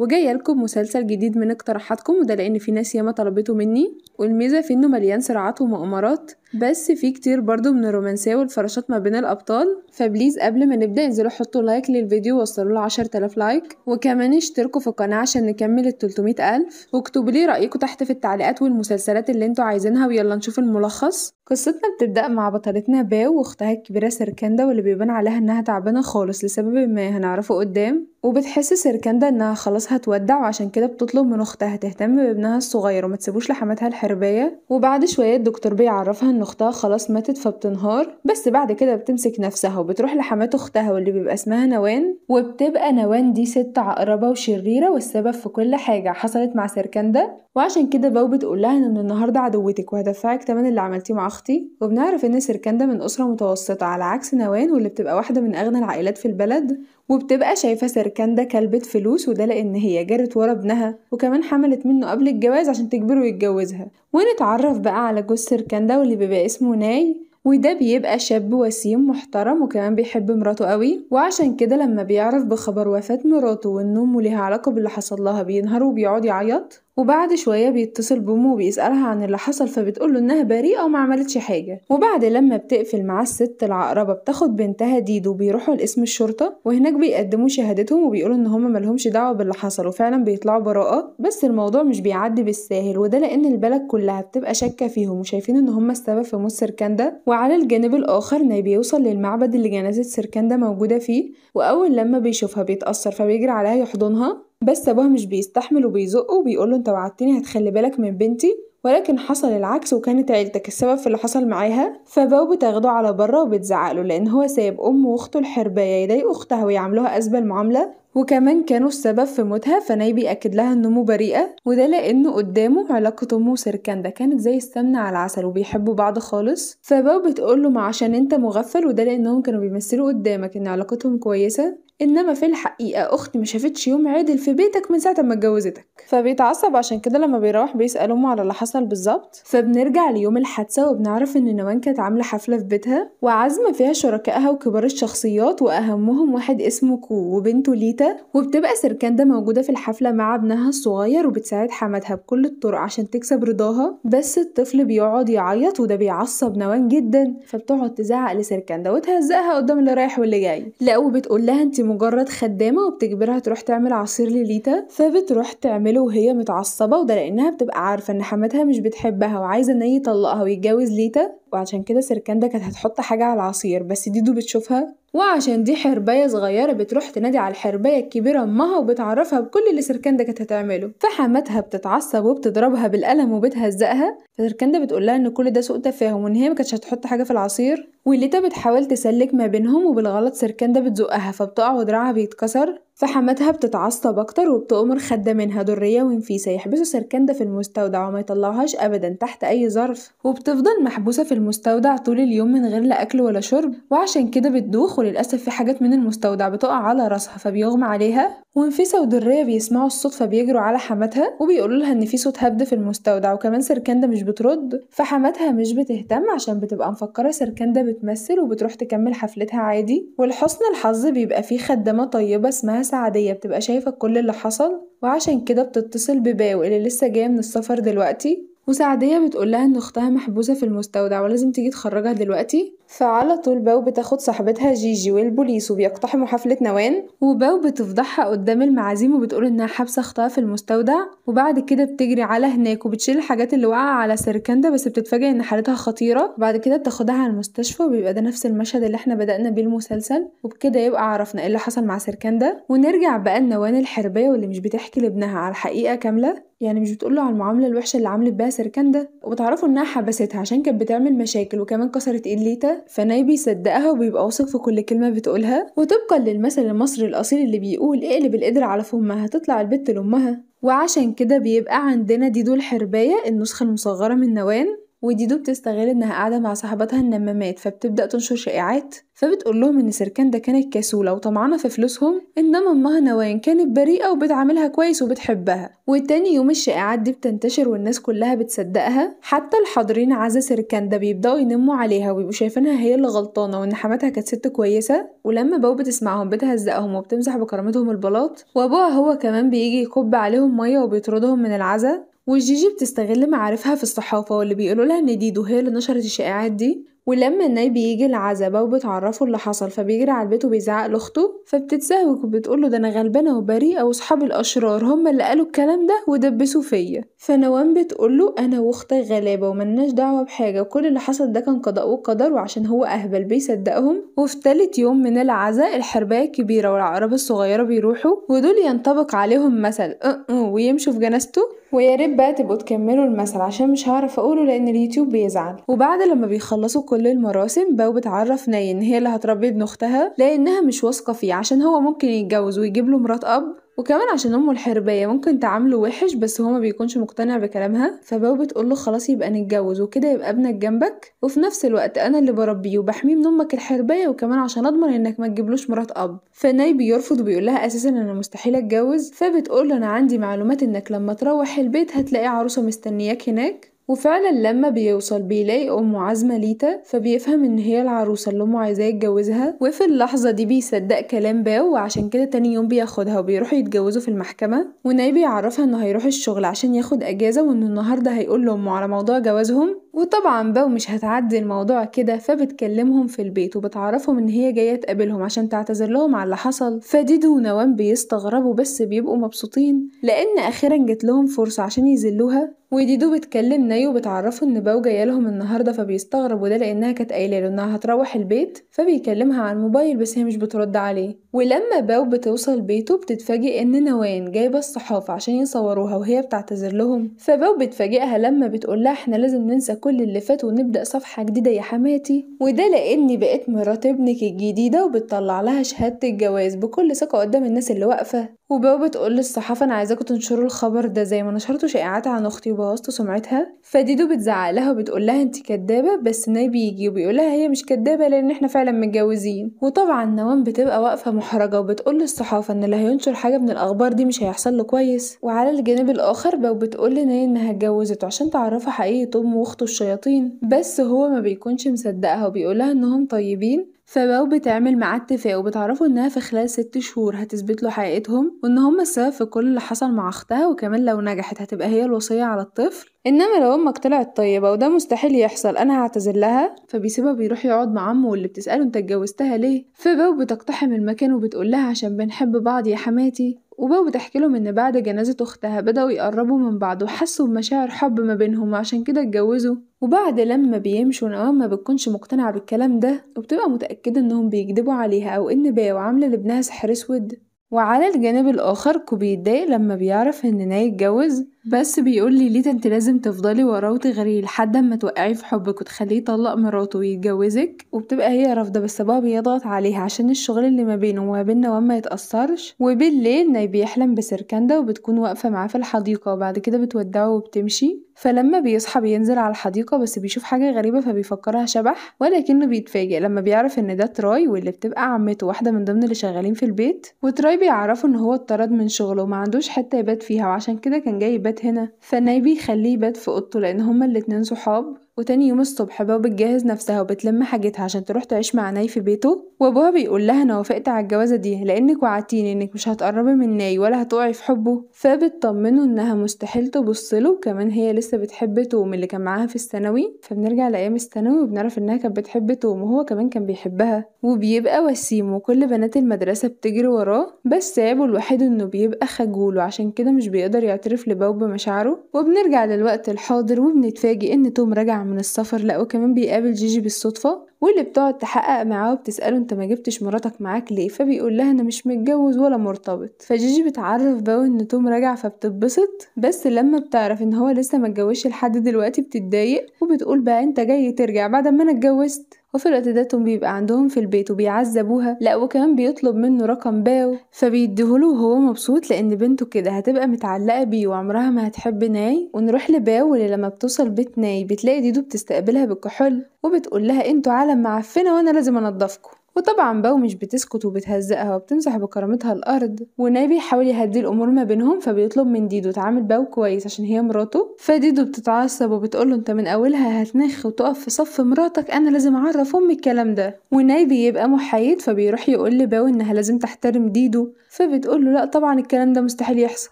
وجايه لكم مسلسل جديد من اقتراحاتكم وده لان في ناس ياما طلبته مني والميزه في انه مليان صراعات ومؤامرات بس في كتير برضو من الرومانسيه والفراشات ما بين الابطال فبليز قبل ما نبدا انزلوا حطوا لايك للفيديو ووصلوا له 10000 لايك وكمان اشتركوا في القناه عشان نكمل ال 300000 واكتبوا لي رايكم تحت في التعليقات والمسلسلات اللي انتوا عايزينها ويلا نشوف الملخص قصتنا بتبدأ مع بطلتنا باو واختها الكبيرة سركندة واللي بيبان عليها انها تعبانة خالص لسبب ما هنعرفه قدام وبتحس سركندة انها خلاص هتودع وعشان كده بتطلب من اختها تهتم بابنها الصغير وما تسيبوش لحماتها الحربية وبعد شوية الدكتور بيعرفها ان اختها خلاص ماتت فبتنهار بس بعد كده بتمسك نفسها وبتروح لحمات اختها واللي بيبقى اسمها نوان وبتبقى نوان دي ست عقربة وشريرة والسبب في كل حاجة حصلت مع سركندة وعشان كده باو بتقولها ان النهاردة عدوتك وهدفعك تمن اللي عملتيه مع أختي وبنعرف إن سركندة من أسرة متوسطة على عكس نوان واللي بتبقى واحدة من أغنى العائلات في البلد وبتبقى شايفة سركندة كلبة فلوس وده لأن هي جرت ورا ابنها وكمان حملت منه قبل الجواز عشان تجبره يتجوزها ونتعرف بقى على جوز سركندة واللي بيبقى اسمه ناي وده بيبقى شاب وسيم محترم وكمان بيحب مراته قوي وعشان كده لما بيعرف بخبر وفاة مراته وان امه ليها علاقة باللي حصل لها بينهار وبيقعد يعيط وبعد شوية بيتصل بأمه وبيسألها عن اللي حصل فبتقوله إنها بريئة وما عملتش حاجة وبعد لما بتقفل مع الست العقربة بتاخد بنتها ديدو وبيروحوا لقسم الشرطة وهناك بيقدموا شهادتهم وبيقولوا إن هما ملهمش دعوة باللي حصل وفعلا بيطلعوا براءة بس الموضوع مش بيعدي بالساهل وده لأن البلد كلها بتبقى شاكة فيهم وشايفين إن هما السبب في موت سركندا وعلى الجانب الآخر ناي بيوصل للمعبد اللي جنازة سركندا موجودة فيه وأول لما بيشوفها بيتأثر فبيجري عليها يحضنها بس أبوها مش بيستحمل وبيزقه وبيقوله أنت وعدتني هتخلي بالك من بنتي ولكن حصل العكس وكانت عيلتك السبب في اللي حصل معاها فباو بتاخده على بره وبتزعقله لأن هو سايب أمه وأخته الحرباية يضايقوا أختها ويعملوها أسوأ المعاملة وكمان كانوا السبب في موتها فناي بيأكد لها إن أمه بريئة وده لأنه قدامه علاقة أمه ده كانت زي السمنة على العسل وبيحبوا بعض خالص فباو بتقول له ما عشان أنت مغفل وده لأنهم كانوا بيمثلوا قدامك إن علاقتهم كويسة إنما في الحقيقة أختي ما شافتش يوم عدل في بيتك من ساعة ما اتجوزتك فبيتعصب عشان كده لما بيروح بيسأل أمه على اللي حصل بالظبط فبنرجع ليوم الحادثة وبنعرف إن نوان كانت عاملة حفلة في بيتها وعازمة فيها شركائها وكبار الشخصيات وأهمهم واحد اسمه كو وبنته ليتا تيتا وبتبقى سركندة موجودة في الحفلة مع ابنها الصغير وبتساعد حماتها بكل الطرق عشان تكسب رضاها بس الطفل بيقعد يعيط وده بيعصب نوان جدا فبتقعد تزعق لسركندة وتهزقها قدام اللي رايح واللي جاي لا وبتقول لها انت مجرد خدامة وبتجبرها تروح تعمل عصير لليتا فبتروح تعمله وهي متعصبة وده لأنها بتبقى عارفة ان حماتها مش بتحبها وعايزة ان هي يطلقها ويتجوز ليتا وعشان كده سركندة كانت هتحط حاجة على العصير بس ديدو بتشوفها وعشان دي حرباية صغيرة بتروح تنادي على الحرباية الكبيرة أمها وبتعرفها بكل اللي سركندة كانت هتعمله فحماتها بتتعصب وبتضربها بالقلم وبتهزقها فسركندة بتقولها إن كل ده سوء تفاهم وإن هي ما كانتش هتحط حاجة في العصير وليتا بتحاول تسلك ما بينهم وبالغلط سركندة بتزقها فبتقع ودراعها بيتكسر فحماتها بتتعصب أكتر وبتأمر خدة منها درية ونفيسة يحبسوا سركندة في المستودع وما يطلعوهاش أبدا تحت أي ظرف وبتفضل محبوسة في المستودع طول اليوم من غير لا أكل ولا شرب وعشان كده بتدوخ وللأسف في حاجات من المستودع بتقع على راسها فبيغمى عليها وأنفسة ودرية بيسمعوا الصوت فبيجروا على حماتها وبيقولوا لها إن في صوت هبد في المستودع وكمان سركندة مش بترد فحماتها مش بتهتم عشان بتبقى مفكرة سركندة بتمثل وبتروح تكمل حفلتها عادي ولحسن الحظ بيبقى في خدامة طيبة اسمها سعدية بتبقى شايفة كل اللي حصل وعشان كده بتتصل بباو اللي لسه جاية من السفر دلوقتي وسعدية بتقولها إن أختها محبوسة في المستودع ولازم تيجي تخرجها دلوقتي فعلى طول باو بتاخد صاحبتها جيجي والبوليس وبيقتحموا حفلة نوان وباو بتفضحها قدام المعازيم وبتقول إنها حابسة أختها في المستودع وبعد كده بتجري على هناك وبتشيل الحاجات اللي واقعة على سركندة بس بتتفاجئ إن حالتها خطيرة وبعد كده بتاخدها على المستشفى وبيبقى ده نفس المشهد اللي إحنا بدأنا بيه المسلسل وبكده يبقى عرفنا إيه اللي حصل مع سركندة ونرجع بقى لنوان الحربية واللي مش بتحكي لابنها على الحقيقة كاملة يعني مش بتقول له على المعامله الوحشه اللي عملت بيها سركنده وبتعرفه انها حبستها عشان كانت بتعمل مشاكل وكمان كسرت ايد ليتا فناي بيصدقها وبيبقى واثق في كل كلمه بتقولها وطبقا للمثل المصري الاصيل اللي بيقول اقلب القدر على فمها تطلع البت لامها وعشان كده بيبقى عندنا ديدو الحربايه النسخه المصغره من نوان وديدو بتستغل انها قاعدة مع صاحبتها النمامات فبتبدأ تنشر شائعات فبتقول لهم ان سركان ده كانت كسولة وطمعانة في فلوسهم انما امها نوان كانت بريئة وبتعاملها كويس وبتحبها وتاني يوم الشائعات دي بتنتشر والناس كلها بتصدقها حتى الحاضرين عزا سركان ده بيبدأوا ينموا عليها وبيبقوا شايفينها هي اللي غلطانة وان حماتها كانت ست كويسة ولما باو بتسمعهم بتهزقهم وبتمزح بكرامتهم البلاط وابوها هو كمان بيجي يكب عليهم مية وبيطردهم من العزا وجيجي بتستغل معارفها في الصحافة واللي بيقولوا لها إن دي اللي نشرت الشائعات دي ولما الناي بيجي العزا بقى وبتعرفه اللي حصل فبيجري على البيت وبيزعق لاخته فبتتزهوك وبتقوله ده انا غلبانه وبريئه واصحابي الاشرار هم اللي قالوا الكلام ده ودبسوا فيا فنوان بتقوله انا واختي غلابه وملناش دعوه بحاجه وكل اللي حصل ده كان قضاء وقدر وعشان هو اهبل بيصدقهم وفي تالت يوم من العزا الحربايه الكبيره والعقرب الصغيره بيروحوا ودول ينطبق عليهم مثل أه أه ويمشوا في جنازته ويا ريت بقى تبقوا تكملوا المثل عشان مش هعرف اقوله لان اليوتيوب بيزعل وبعد لما بيخلصوا كل المراسم بقى وبتعرف ناي ان هي اللي هتربي ابن اختها لانها مش واثقه فيه عشان هو ممكن يتجوز ويجيب له مرات اب وكمان عشان امه الحربيه ممكن تعامله وحش بس هو ما بيكونش مقتنع بكلامها فباو بتقول له خلاص يبقى نتجوز وكده يبقى ابنك جنبك وفي نفس الوقت انا اللي بربيه وبحميه من امك الحربيه وكمان عشان اضمن انك ما تجيبلوش مرات اب فناي بيرفض وبيقول لها اساسا انا مستحيل اتجوز فبتقول له انا عندي معلومات انك لما تروح البيت هتلاقي عروسه مستنياك هناك وفعلا لما بيوصل بيلاقي أمه عازمة ليتا فبيفهم إن هي العروسة اللي أمه عايزاه يتجوزها وفي اللحظة دي بيصدق كلام باو وعشان كده تاني يوم بياخدها وبيروحوا يتجوزوا في المحكمة وناي بيعرفها إنه هيروح الشغل عشان ياخد أجازة وإن النهاردة هيقول لأمه على موضوع جوازهم وطبعا بقى مش هتعدي الموضوع كده فبتكلمهم في البيت وبتعرفهم ان هي جايه تقابلهم عشان تعتذر لهم على اللي حصل فديدو ونوان بيستغربوا بس بيبقوا مبسوطين لان اخيرا جت لهم فرصه عشان يذلوها وديدو بتكلم نايو وبتعرفه ان باو جايه لهم النهارده فبيستغرب وده لانها كانت قايله له انها هتروح البيت فبيكلمها على الموبايل بس هي مش بترد عليه ولما باو بتوصل بيته بتتفاجئ ان نوان جايبه الصحافه عشان يصوروها وهي بتعتذر لهم فباو بتفاجئها لما بتقول لها احنا لازم ننسى كل اللي فات ونبدأ صفحة جديدة يا حماتي وده لأني بقيت مرات ابنك الجديدة وبتطلع لها شهادة الجواز بكل ثقة قدام الناس اللي واقفة وبابا بتقول للصحافة أنا عايزاكم تنشروا الخبر ده زي ما نشرتوا شائعات عن أختي وبوظتوا سمعتها فديدو بتزعق لها وبتقول لها أنت كدابة بس ناي بيجي وبيقول لها هي مش كدابة لأن إحنا فعلا متجوزين وطبعا نوان بتبقى واقفة محرجة وبتقول للصحافة إن اللي هينشر حاجة من الأخبار دي مش هيحصل له كويس وعلى الجانب الآخر بابا بتقول لناي إنها اتجوزت عشان تعرفها حقيقة أم وأخته الشياطين بس هو ما بيكونش مصدقها وبيقولها إنهم طيبين فبقوا بتعمل معاه اتفاق وبتعرفه انها في خلال ست شهور هتثبت له حقيقتهم وان هما السبب في كل اللي حصل مع اختها وكمان لو نجحت هتبقى هي الوصية على الطفل انما لو امك طلعت طيبة وده مستحيل يحصل انا هعتذر لها فبيسيبها بيروح يقعد مع امه واللي بتسأله انت اتجوزتها ليه فباو بتقتحم المكان وبتقول لها عشان بنحب بعض يا حماتي وبو بتحكي لهم إن بعد جنازة أختها بدأوا يقربوا من بعض وحسوا بمشاعر حب ما بينهم وعشان كده اتجوزوا وبعد لما بيمشوا نوام ما بتكونش مقتنعة بالكلام ده وبتبقى متأكدة إنهم بيكدبوا عليها أو إن باو عاملة لابنها سحر أسود وعلى الجانب الآخر كوبي لما بيعرف إن ناي اتجوز بس بيقول لي ليه انت لازم تفضلي وراه وتغريه لحد اما توقعي في حبك وتخليه يطلق مراته ويتجوزك وبتبقى هي رافضه بس بابا بيضغط عليها عشان الشغل اللي ما بينه وما بيننا وما يتاثرش وبالليل ناي بيحلم بسركنده وبتكون واقفه معاه في الحديقه وبعد كده بتودعه وبتمشي فلما بيصحى بينزل على الحديقه بس بيشوف حاجه غريبه فبيفكرها شبح ولكنه بيتفاجئ لما بيعرف ان ده تراي واللي بتبقى عمته واحده من ضمن اللي شغالين في البيت وتراي بيعرفه ان هو اتطرد من شغله وما عندوش حته يبات فيها وعشان كده كان جاي يبات بات هنا فالنايب يخليه يبات في اوضته لان هما الاتنين صحاب وتاني يوم الصبح بابا بتجهز نفسها وبتلم حاجتها عشان تروح تعيش مع ناي في بيته وابوها بيقول لها انا وافقت على الجوازه دي لانك وعدتيني انك مش هتقربي من ناي ولا هتقعي في حبه فبتطمنه انها مستحيل تبصله وكمان هي لسه بتحب توم اللي كان معاها في الثانوي فبنرجع لايام الثانوي وبنعرف انها كانت بتحب توم وهو كمان كان بيحبها وبيبقى وسيم وكل بنات المدرسه بتجري وراه بس عيبه الوحيد انه بيبقى خجول وعشان كده مش بيقدر يعترف لبابا بمشاعره وبنرجع للوقت الحاضر وبنتفاجئ ان توم رجع من السفر لا وكمان بيقابل جيجي بالصدفة واللي بتقعد تحقق معاه وبتسأله انت ما جبتش مراتك معاك ليه فبيقول لها انا مش متجوز ولا مرتبط فجيجي بتعرف باو ان توم رجع فبتتبسط بس لما بتعرف ان هو لسه ما اتجوزش لحد دلوقتي بتتضايق وبتقول بقى انت جاي ترجع بعد ما انا اتجوزت وفي الوقت ده توم بيبقى عندهم في البيت وبيعذبوها لا وكمان بيطلب منه رقم باو فبيديهوله وهو مبسوط لان بنته كده هتبقى متعلقه بيه وعمرها ما هتحب ناي ونروح لباو اللي لما بتوصل بيت ناي بتلاقي ديدو بتستقبلها بالكحول وبتقول لها انتوا عالم معفنه وانا لازم انضفكم وطبعا باو مش بتسكت وبتهزقها وبتمسح بكرامتها الارض وناي بيحاول يهدي الامور ما بينهم فبيطلب من ديدو تعامل باو كويس عشان هي مراته فديدو بتتعصب وبتقوله انت من اولها هتنخ وتقف في صف مراتك انا لازم اعرف امي الكلام ده وناي بيبقى محايد فبيروح يقول لباو انها لازم تحترم ديدو فبتقوله لا طبعا الكلام ده مستحيل يحصل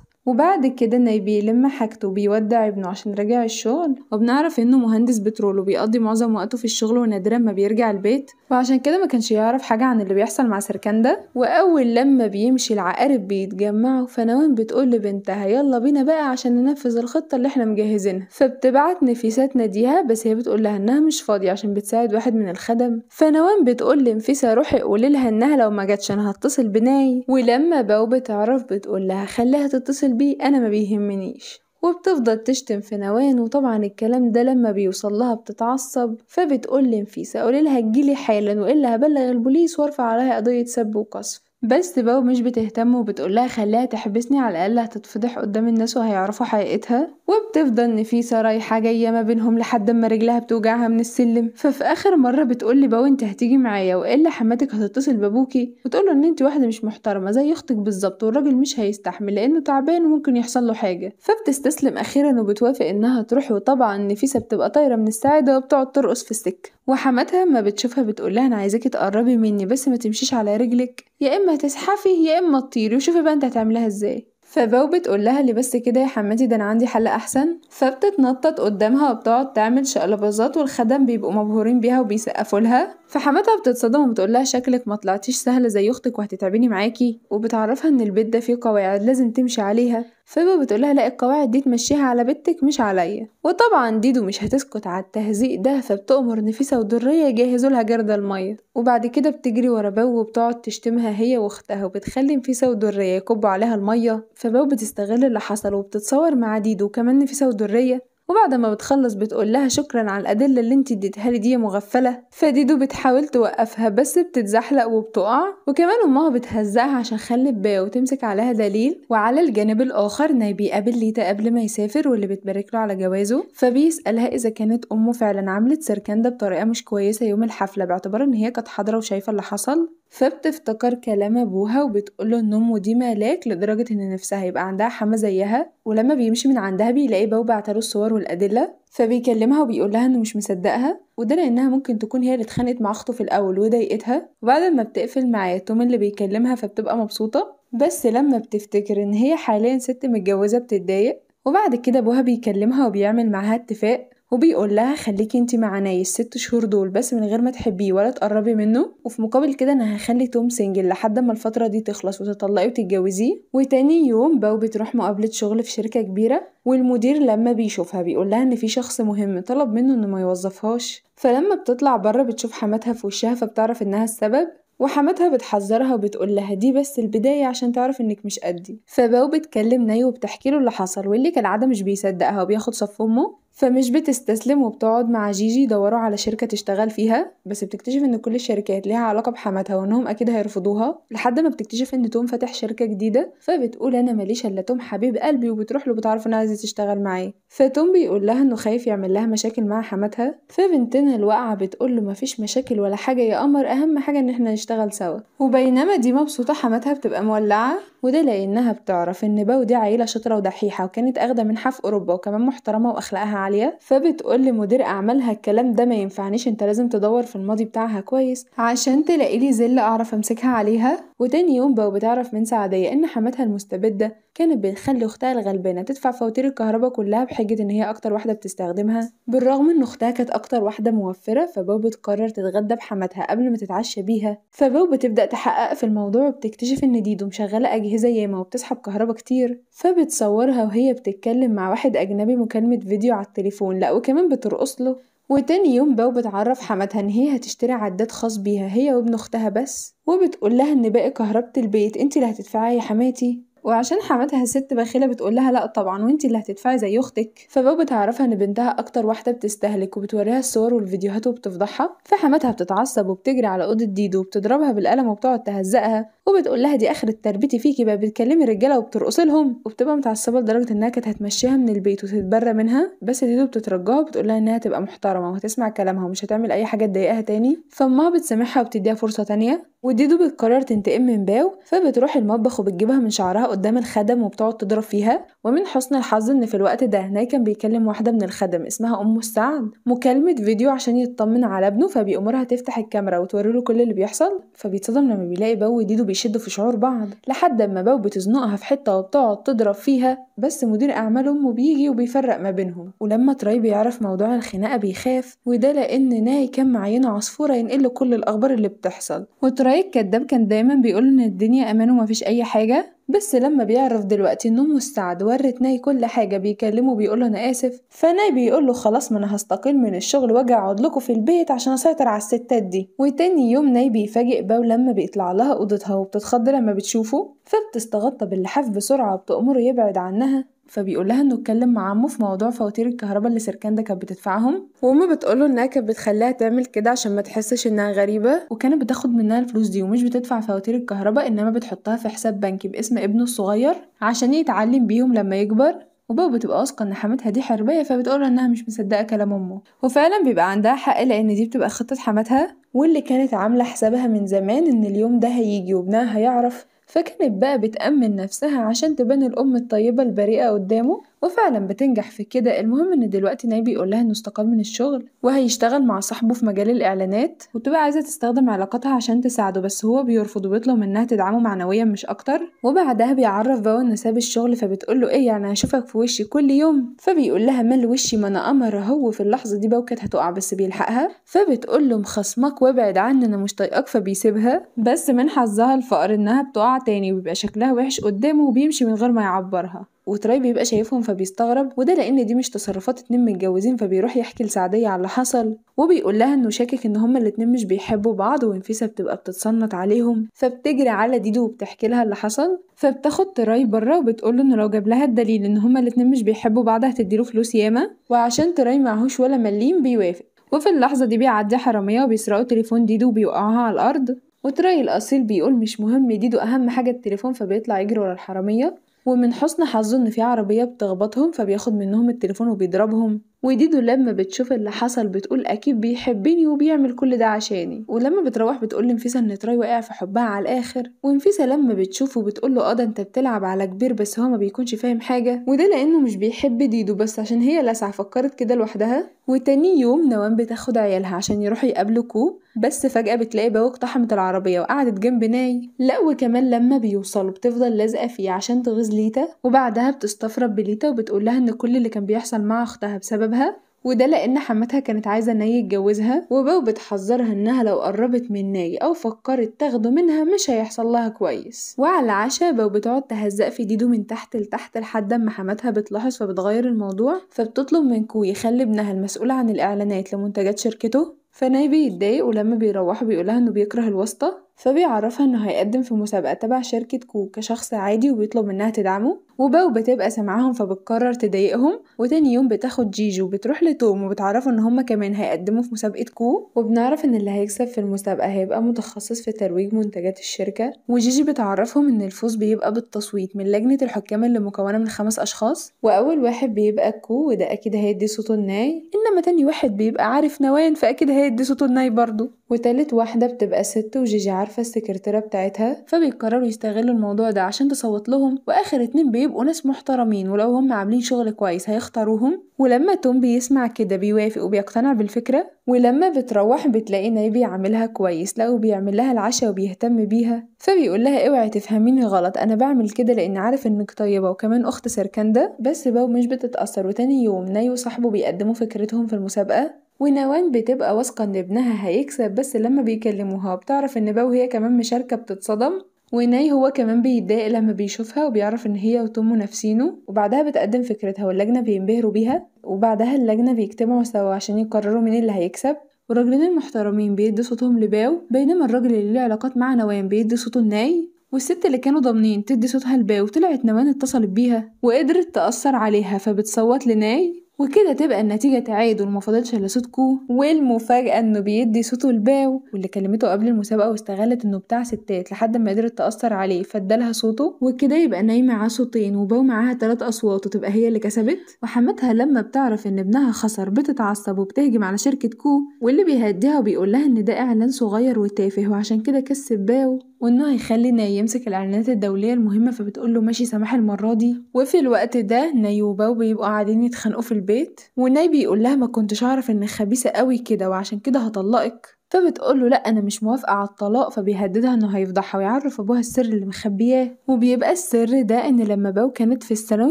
وبعد كده ناي بيلم حاجته وبيودع ابنه عشان راجع الشغل وبنعرف انه مهندس بترول وبيقضي معظم وقته في الشغل ونادرا ما بيرجع البيت وعشان كده ما كانش يعرف حاجة عن اللي بيحصل مع سركان ده وأول لما بيمشي العقارب بيتجمعوا فنوان بتقول لبنتها يلا بينا بقى عشان ننفذ الخطة اللي احنا مجهزينها فبتبعت نفيسات ناديها بس هي بتقول لها انها مش فاضية عشان بتساعد واحد من الخدم فنوان بتقول لنفيسة روحي قولي لها انها لو ما جاتش انا هتصل بناي ولما باو بتعرف بتقول لها خليها تتصل بيه أنا ما بيهمنيش وبتفضل تشتم في نوان وطبعا الكلام ده لما بيوصلها بتتعصب فبتقول قولي قوليلها تجيلي حالا وإلا هبلغ البوليس وارفع عليها قضية سب وقصف بس بقى مش بتهتم وبتقولها خليها تحبسني على الأقل هتتفضح قدام الناس وهيعرفوا حقيقتها وبتفضل نفيسة رايحة جاية ما بينهم لحد ما رجلها بتوجعها من السلم ففي آخر مرة بتقول لباو انت هتيجي معايا وإلا حماتك هتتصل بابوكي وتقوله ان انت واحدة مش محترمة زي اختك بالظبط والراجل مش هيستحمل لأنه تعبان وممكن يحصل له حاجة فبتستسلم أخيرا وبتوافق انها تروح وطبعا نفيسة بتبقى طايرة من السعادة وبتقعد ترقص في السكة وحماتها ما بتشوفها بتقولها انا عايزاكي تقربي مني بس ما تمشيش على رجلك يا اما تزحفي يا اما تطيري وشوفي بقى انت هتعمليها ازاي فبو بتقول لها اللي بس كده يا حماتي ده انا عندي حل احسن فبتتنطط قدامها وبتقعد تعمل شقلباظات والخدم بيبقوا مبهورين بيها وبيسقفوا لها فحماتها بتتصدم وبتقول لها شكلك ما طلعتيش سهلة زي أختك وهتتعبيني معاكي وبتعرفها إن البيت ده فيه قواعد لازم تمشي عليها فيبا بتقول لها لا القواعد دي تمشيها على بنتك مش عليا وطبعا ديدو مش هتسكت على التهزيق ده فبتأمر نفيسة ودرية يجهزوا لها جردة المية وبعد كده بتجري ورا باو وبتقعد تشتمها هي واختها وبتخلي نفيسة ودرية يكبوا عليها المية فباو بتستغل اللي حصل وبتتصور مع ديدو وكمان نفيسة ودرية وبعد ما بتخلص بتقول لها شكرا على الأدلة اللي انت اديتها لي دي مغفلة فديدو بتحاول توقفها بس بتتزحلق وبتقع وكمان أمها بتهزقها عشان خلي بباية وتمسك عليها دليل وعلى الجانب الآخر ناي بيقابل ليتا قبل ما يسافر واللي بتبارك له على جوازه فبيسألها إذا كانت أمه فعلا عملت سركندة بطريقة مش كويسة يوم الحفلة باعتبار إن هي كانت حاضرة وشايفة اللي حصل فبتفتكر كلام أبوها وبتقوله إن أمه دي ملاك لدرجة إن نفسها يبقى عندها حما زيها ولما بيمشي من عندها بيلاقي بابا بعتله الصور والأدلة فبيكلمها وبيقولها إنه مش مصدقها وده لأنها ممكن تكون هي اللي اتخانقت مع أخته في الأول وضايقتها وبعد ما بتقفل معاه توم اللي بيكلمها فبتبقى مبسوطة بس لما بتفتكر إن هي حاليا ست متجوزة بتتضايق وبعد كده أبوها بيكلمها وبيعمل معاها اتفاق وبيقول لها خليكي انت مع ناي الست شهور دول بس من غير ما تحبيه ولا تقربي منه وفي مقابل كده انا هخلي توم سنجل لحد ما الفتره دي تخلص وتطلقي وتتجوزيه وتاني يوم باو بتروح مقابله شغل في شركه كبيره والمدير لما بيشوفها بيقول لها ان في شخص مهم طلب منه انه ما يوظفهاش فلما بتطلع بره بتشوف حماتها في وشها فبتعرف انها السبب وحماتها بتحذرها وبتقول لها دي بس البداية عشان تعرف انك مش قدي فباو بتكلم ناي وبتحكي له اللي حصل واللي كالعادة مش بيصدقها وبياخد صف امه فمش بتستسلم وبتقعد مع جيجي يدوروا على شركة تشتغل فيها بس بتكتشف ان كل الشركات ليها علاقة بحماتها وانهم اكيد هيرفضوها لحد ما بتكتشف ان توم فاتح شركة جديدة فبتقول انا ماليش الا توم حبيب قلبي وبتروح له بتعرف انها عايزة تشتغل معاه فتوم بيقول لها انه خايف يعمل لها مشاكل مع حماتها فبنتنا الواقعة بتقول له مفيش مشاكل ولا حاجة يا قمر اهم حاجة ان احنا نشتغل سوا وبينما دي مبسوطة حماتها بتبقى مولعة وده لانها بتعرف ان باو دي عيلة شاطرة ودحيحة وكانت اخدة منحة في اوروبا وكمان محترمة واخلاقها عالية فبتقول لمدير أعمالها الكلام ده ما ينفعنيش أنت لازم تدور في الماضي بتاعها كويس عشان تلاقي لي زلة أعرف أمسكها عليها وتاني يوم بقى بتعرف من سعدية إن حماتها المستبدة كانت بتخلي أختها الغلبانة تدفع فواتير الكهرباء كلها بحجة إن هي أكتر واحدة بتستخدمها بالرغم إن أختها كانت أكتر واحدة موفرة فبو بتقرر تتغدى بحماتها قبل ما تتعشى بيها فبو بتبدأ تحقق في الموضوع وبتكتشف إن ديدو مشغلة أجهزة ياما وبتسحب كهرباء كتير فبتصورها وهي بتتكلم مع واحد أجنبي مكالمة فيديو على التليفون لأ وكمان بترقص له وتاني يوم باو بتعرف حماتها ان هي هتشتري عداد خاص بيها هي وابن اختها بس وبتقول لها ان باقي كهربة البيت انت اللي هتدفعيها يا حماتي وعشان حماتها الست بخيلة بتقول لها لأ طبعا وانتي اللي هتدفعي زي أختك فبابا تعرفها إن بنتها أكتر واحدة بتستهلك وبتوريها الصور والفيديوهات وبتفضحها فحماتها بتتعصب وبتجري على أوضة ديدو وبتضربها بالقلم وبتقعد تهزقها وبتقول لها دي اخر تربيتي فيكي بقى بتكلمي رجاله وبترقصي لهم وبتبقى متعصبه لدرجه انها كانت هتمشيها من البيت وتتبرى منها بس ديدو بتترجاها وبتقول لها انها تبقى محترمه وهتسمع كلامها ومش هتعمل اي حاجه تضايقها تاني فامها بتسامحها وبتديها فرصه تانية وديدو بتقرر تنتقم من باو فبتروح المطبخ وبتجيبها من شعرها قدام الخدم وبتقعد تضرب فيها ومن حسن الحظ ان في الوقت ده ناي كان بيكلم واحده من الخدم اسمها ام السعد مكالمه فيديو عشان يطمن على ابنه فبيأمرها تفتح الكاميرا وتوري له كل اللي بيحصل فبيتصدم لما بيلاقي باو وديدو بيشدوا في شعور بعض لحد اما بو بتزنقها في حته وبتقعد تضرب فيها بس مدير اعمال امه بيجي وبيفرق ما بينهم ولما تراي بيعرف موضوع الخناقه بيخاف وده لان ناي كان معينه عصفوره ينقل كل الاخبار اللي بتحصل وتراي الكدام كان دايما بيقول ان الدنيا امان ومفيش اي حاجه بس لما بيعرف دلوقتي انه مستعد ورت ناي كل حاجه بيكلمه بيقول انا اسف فناي بيقول له خلاص ما انا هستقيل من الشغل واجي اقعد لكم في البيت عشان اسيطر على الستات دي وتاني يوم ناي بيفاجئ باو لما بيطلع لها اوضتها وبتتخض لما بتشوفه فبتستغطى باللحاف بسرعه وبتامره يبعد عنها فبيقول لها انه اتكلم مع عمه في موضوع فواتير الكهرباء اللي سركان ده كانت بتدفعهم وامه بتقوله انها كانت بتخليها تعمل كده عشان ما تحسش انها غريبه وكانت بتاخد منها الفلوس دي ومش بتدفع فواتير الكهرباء انما بتحطها في حساب بنكي باسم ابنه الصغير عشان يتعلم بيهم لما يكبر وبابا بتبقى واثقة إن حماتها دي حربية فبتقول إنها مش مصدقة كلام أمه وفعلا بيبقى عندها حق لأن دي بتبقى خطة حماتها واللي كانت عاملة حسابها من زمان إن اليوم ده هيجي وابنها هيعرف فكانت بقى بتأمن نفسها عشان تبان الأم الطيبة البريئة قدامه وفعلا بتنجح في كده المهم ان دلوقتي ناي بيقول لها انه استقال من الشغل وهيشتغل مع صاحبه في مجال الاعلانات وتبقى عايزه تستخدم علاقتها عشان تساعده بس هو بيرفض وبيطلب منها تدعمه معنويا مش اكتر وبعدها بيعرف بقى انه ساب الشغل فبتقول له ايه يعني هشوفك في وشي كل يوم فبيقول لها مال وشي ما انا قمر هو في اللحظه دي بقى كانت هتقع بس بيلحقها فبتقول له مخصمك وابعد عني انا مش طايقاك فبيسيبها بس من حظها الفقر انها بتقع تاني وبيبقى شكلها وحش قدامه وبيمشي من غير ما يعبرها وتراي بيبقى شايفهم فبيستغرب وده لأن دي مش تصرفات اتنين متجوزين فبيروح يحكي لسعدية على اللي حصل وبيقول لها إنه شاكك إن هما الاتنين مش بيحبوا بعض ونفيسة بتبقى بتتصنت عليهم فبتجري على ديدو وبتحكي لها اللي حصل فبتاخد تراي بره وبتقول إنه لو جاب لها الدليل إن هما الاتنين مش بيحبوا بعض هتديله فلوس ياما وعشان تراي معهوش ولا مليم بيوافق وفي اللحظة دي بيعدي حرامية وبيسرقوا تليفون ديدو وبيوقعوها على الأرض وتراي الأصيل بيقول مش مهم ديدو أهم حاجة التليفون فبيطلع يجري ورا الحرامية ومن حسن حظه إن في عربية بتخبطهم فبياخد منهم التليفون وبيضربهم وديدو لما بتشوف اللي حصل بتقول اكيد بيحبني وبيعمل كل ده عشاني ولما بتروح بتقول لنفيسة ان تراي وقع في حبها على الاخر ونفيسة لما بتشوفه بتقول له اه ده انت بتلعب على كبير بس هو ما بيكونش فاهم حاجه وده لانه مش بيحب ديدو بس عشان هي لسع فكرت كده لوحدها وتاني يوم نوان بتاخد عيالها عشان يروحوا يقابلوا كو بس فجأة بتلاقي بابا اقتحمت العربية وقعدت جنب ناي لا وكمان لما بيوصلوا بتفضل لازقة فيه عشان تغيظ ليتا وبعدها بتستفرد بليتا وبتقول لها ان كل اللي كان بيحصل مع اختها بسبب بسببها وده لأن حماتها كانت عايزة ناي يتجوزها وباو بتحذرها إنها لو قربت من ناي أو فكرت تاخده منها مش هيحصل لها كويس وعلى العشاء باو بتقعد تهزق في ديدو من تحت لتحت لحد أما حماتها بتلاحظ فبتغير الموضوع فبتطلب من كو يخلي ابنها المسؤول عن الإعلانات لمنتجات شركته فناي بيتضايق ولما بيروحوا بيقولها إنه بيكره الواسطة فبيعرفها انه هيقدم في مسابقة تبع شركة كو كشخص عادي وبيطلب منها تدعمه وباو بتبقى سامعاهم فبتقرر تضايقهم وتاني يوم بتاخد جيجو بتروح لتوم وبتعرفه ان هما كمان هيقدموا في مسابقة كو وبنعرف ان اللي هيكسب في المسابقة هيبقى متخصص في ترويج منتجات الشركة وجيجي بتعرفهم ان الفوز بيبقى بالتصويت من لجنة الحكام اللي مكونة من خمس اشخاص واول واحد بيبقى كو وده اكيد هيدي صوته الناي انما تاني واحد بيبقى عارف نوان فاكيد هيدي صوته الناي برضه وتالت واحدة بتبقى ست وجيجي عارفة السكرتيرة بتاعتها فبيقرروا يستغلوا الموضوع ده عشان تصوت لهم وآخر اتنين بيبقوا ناس محترمين ولو هم عاملين شغل كويس هيختاروهم ولما توم بيسمع كده بيوافق وبيقتنع بالفكرة ولما بتروح بتلاقي نايبي عاملها كويس لا وبيعمل لها العشاء وبيهتم بيها فبيقول لها اوعي تفهميني غلط انا بعمل كده لان عارف انك طيبه وكمان اخت سركنده بس باو مش بتتاثر وتاني يوم ناي وصاحبه بيقدموا فكرتهم في المسابقه ونوان بتبقى واثقة إن ابنها هيكسب بس لما بيكلموها بتعرف إن باو هي كمان مشاركة بتتصدم وناي هو كمان بيتضايق لما بيشوفها وبيعرف ان هي وتوم نافسينه وبعدها بتقدم فكرتها واللجنة بينبهروا بيها وبعدها اللجنة بيجتمعوا سوا عشان يقرروا مين اللي هيكسب والراجلين المحترمين بيدوا صوتهم لباو بينما الراجل اللي له علاقات مع نوان بيدي صوته لناي والست اللي كانوا ضامنين تدي صوتها لباو طلعت نوان اتصلت بيها وقدرت تأثر عليها فبتصوت لناي وكده تبقى النتيجة تعادل مفاضلش إلا صوت كو والمفاجأة إنه بيدي صوته الباو واللي كلمته قبل المسابقة واستغلت إنه بتاع ستات لحد ما قدرت تأثر عليه فادالها صوته وكده يبقى ناي معاه صوتين وباو معاها تلات أصوات وتبقى هي اللي كسبت وحماتها لما بتعرف إن ابنها خسر بتتعصب وبتهجم على شركة كو واللي بيهديها وبيقول لها إن ده إعلان صغير وتافه وعشان كده كسب باو وإنه هيخلي يمسك الإعلانات الدولية المهمة فبتقوله ماشي سماح المرة دي وفي الوقت ده ناي وباو بيبقوا قاعدين يتخانقوا في البيت وناي بيقولها ما كنتش أعرف إنك خبيثة قوي كده وعشان كده هطلقك فبتقول له لا انا مش موافقه على الطلاق فبيهددها انه هيفضحها ويعرف ابوها السر اللي مخبياه وبيبقى السر ده ان لما باو كانت في الثانوي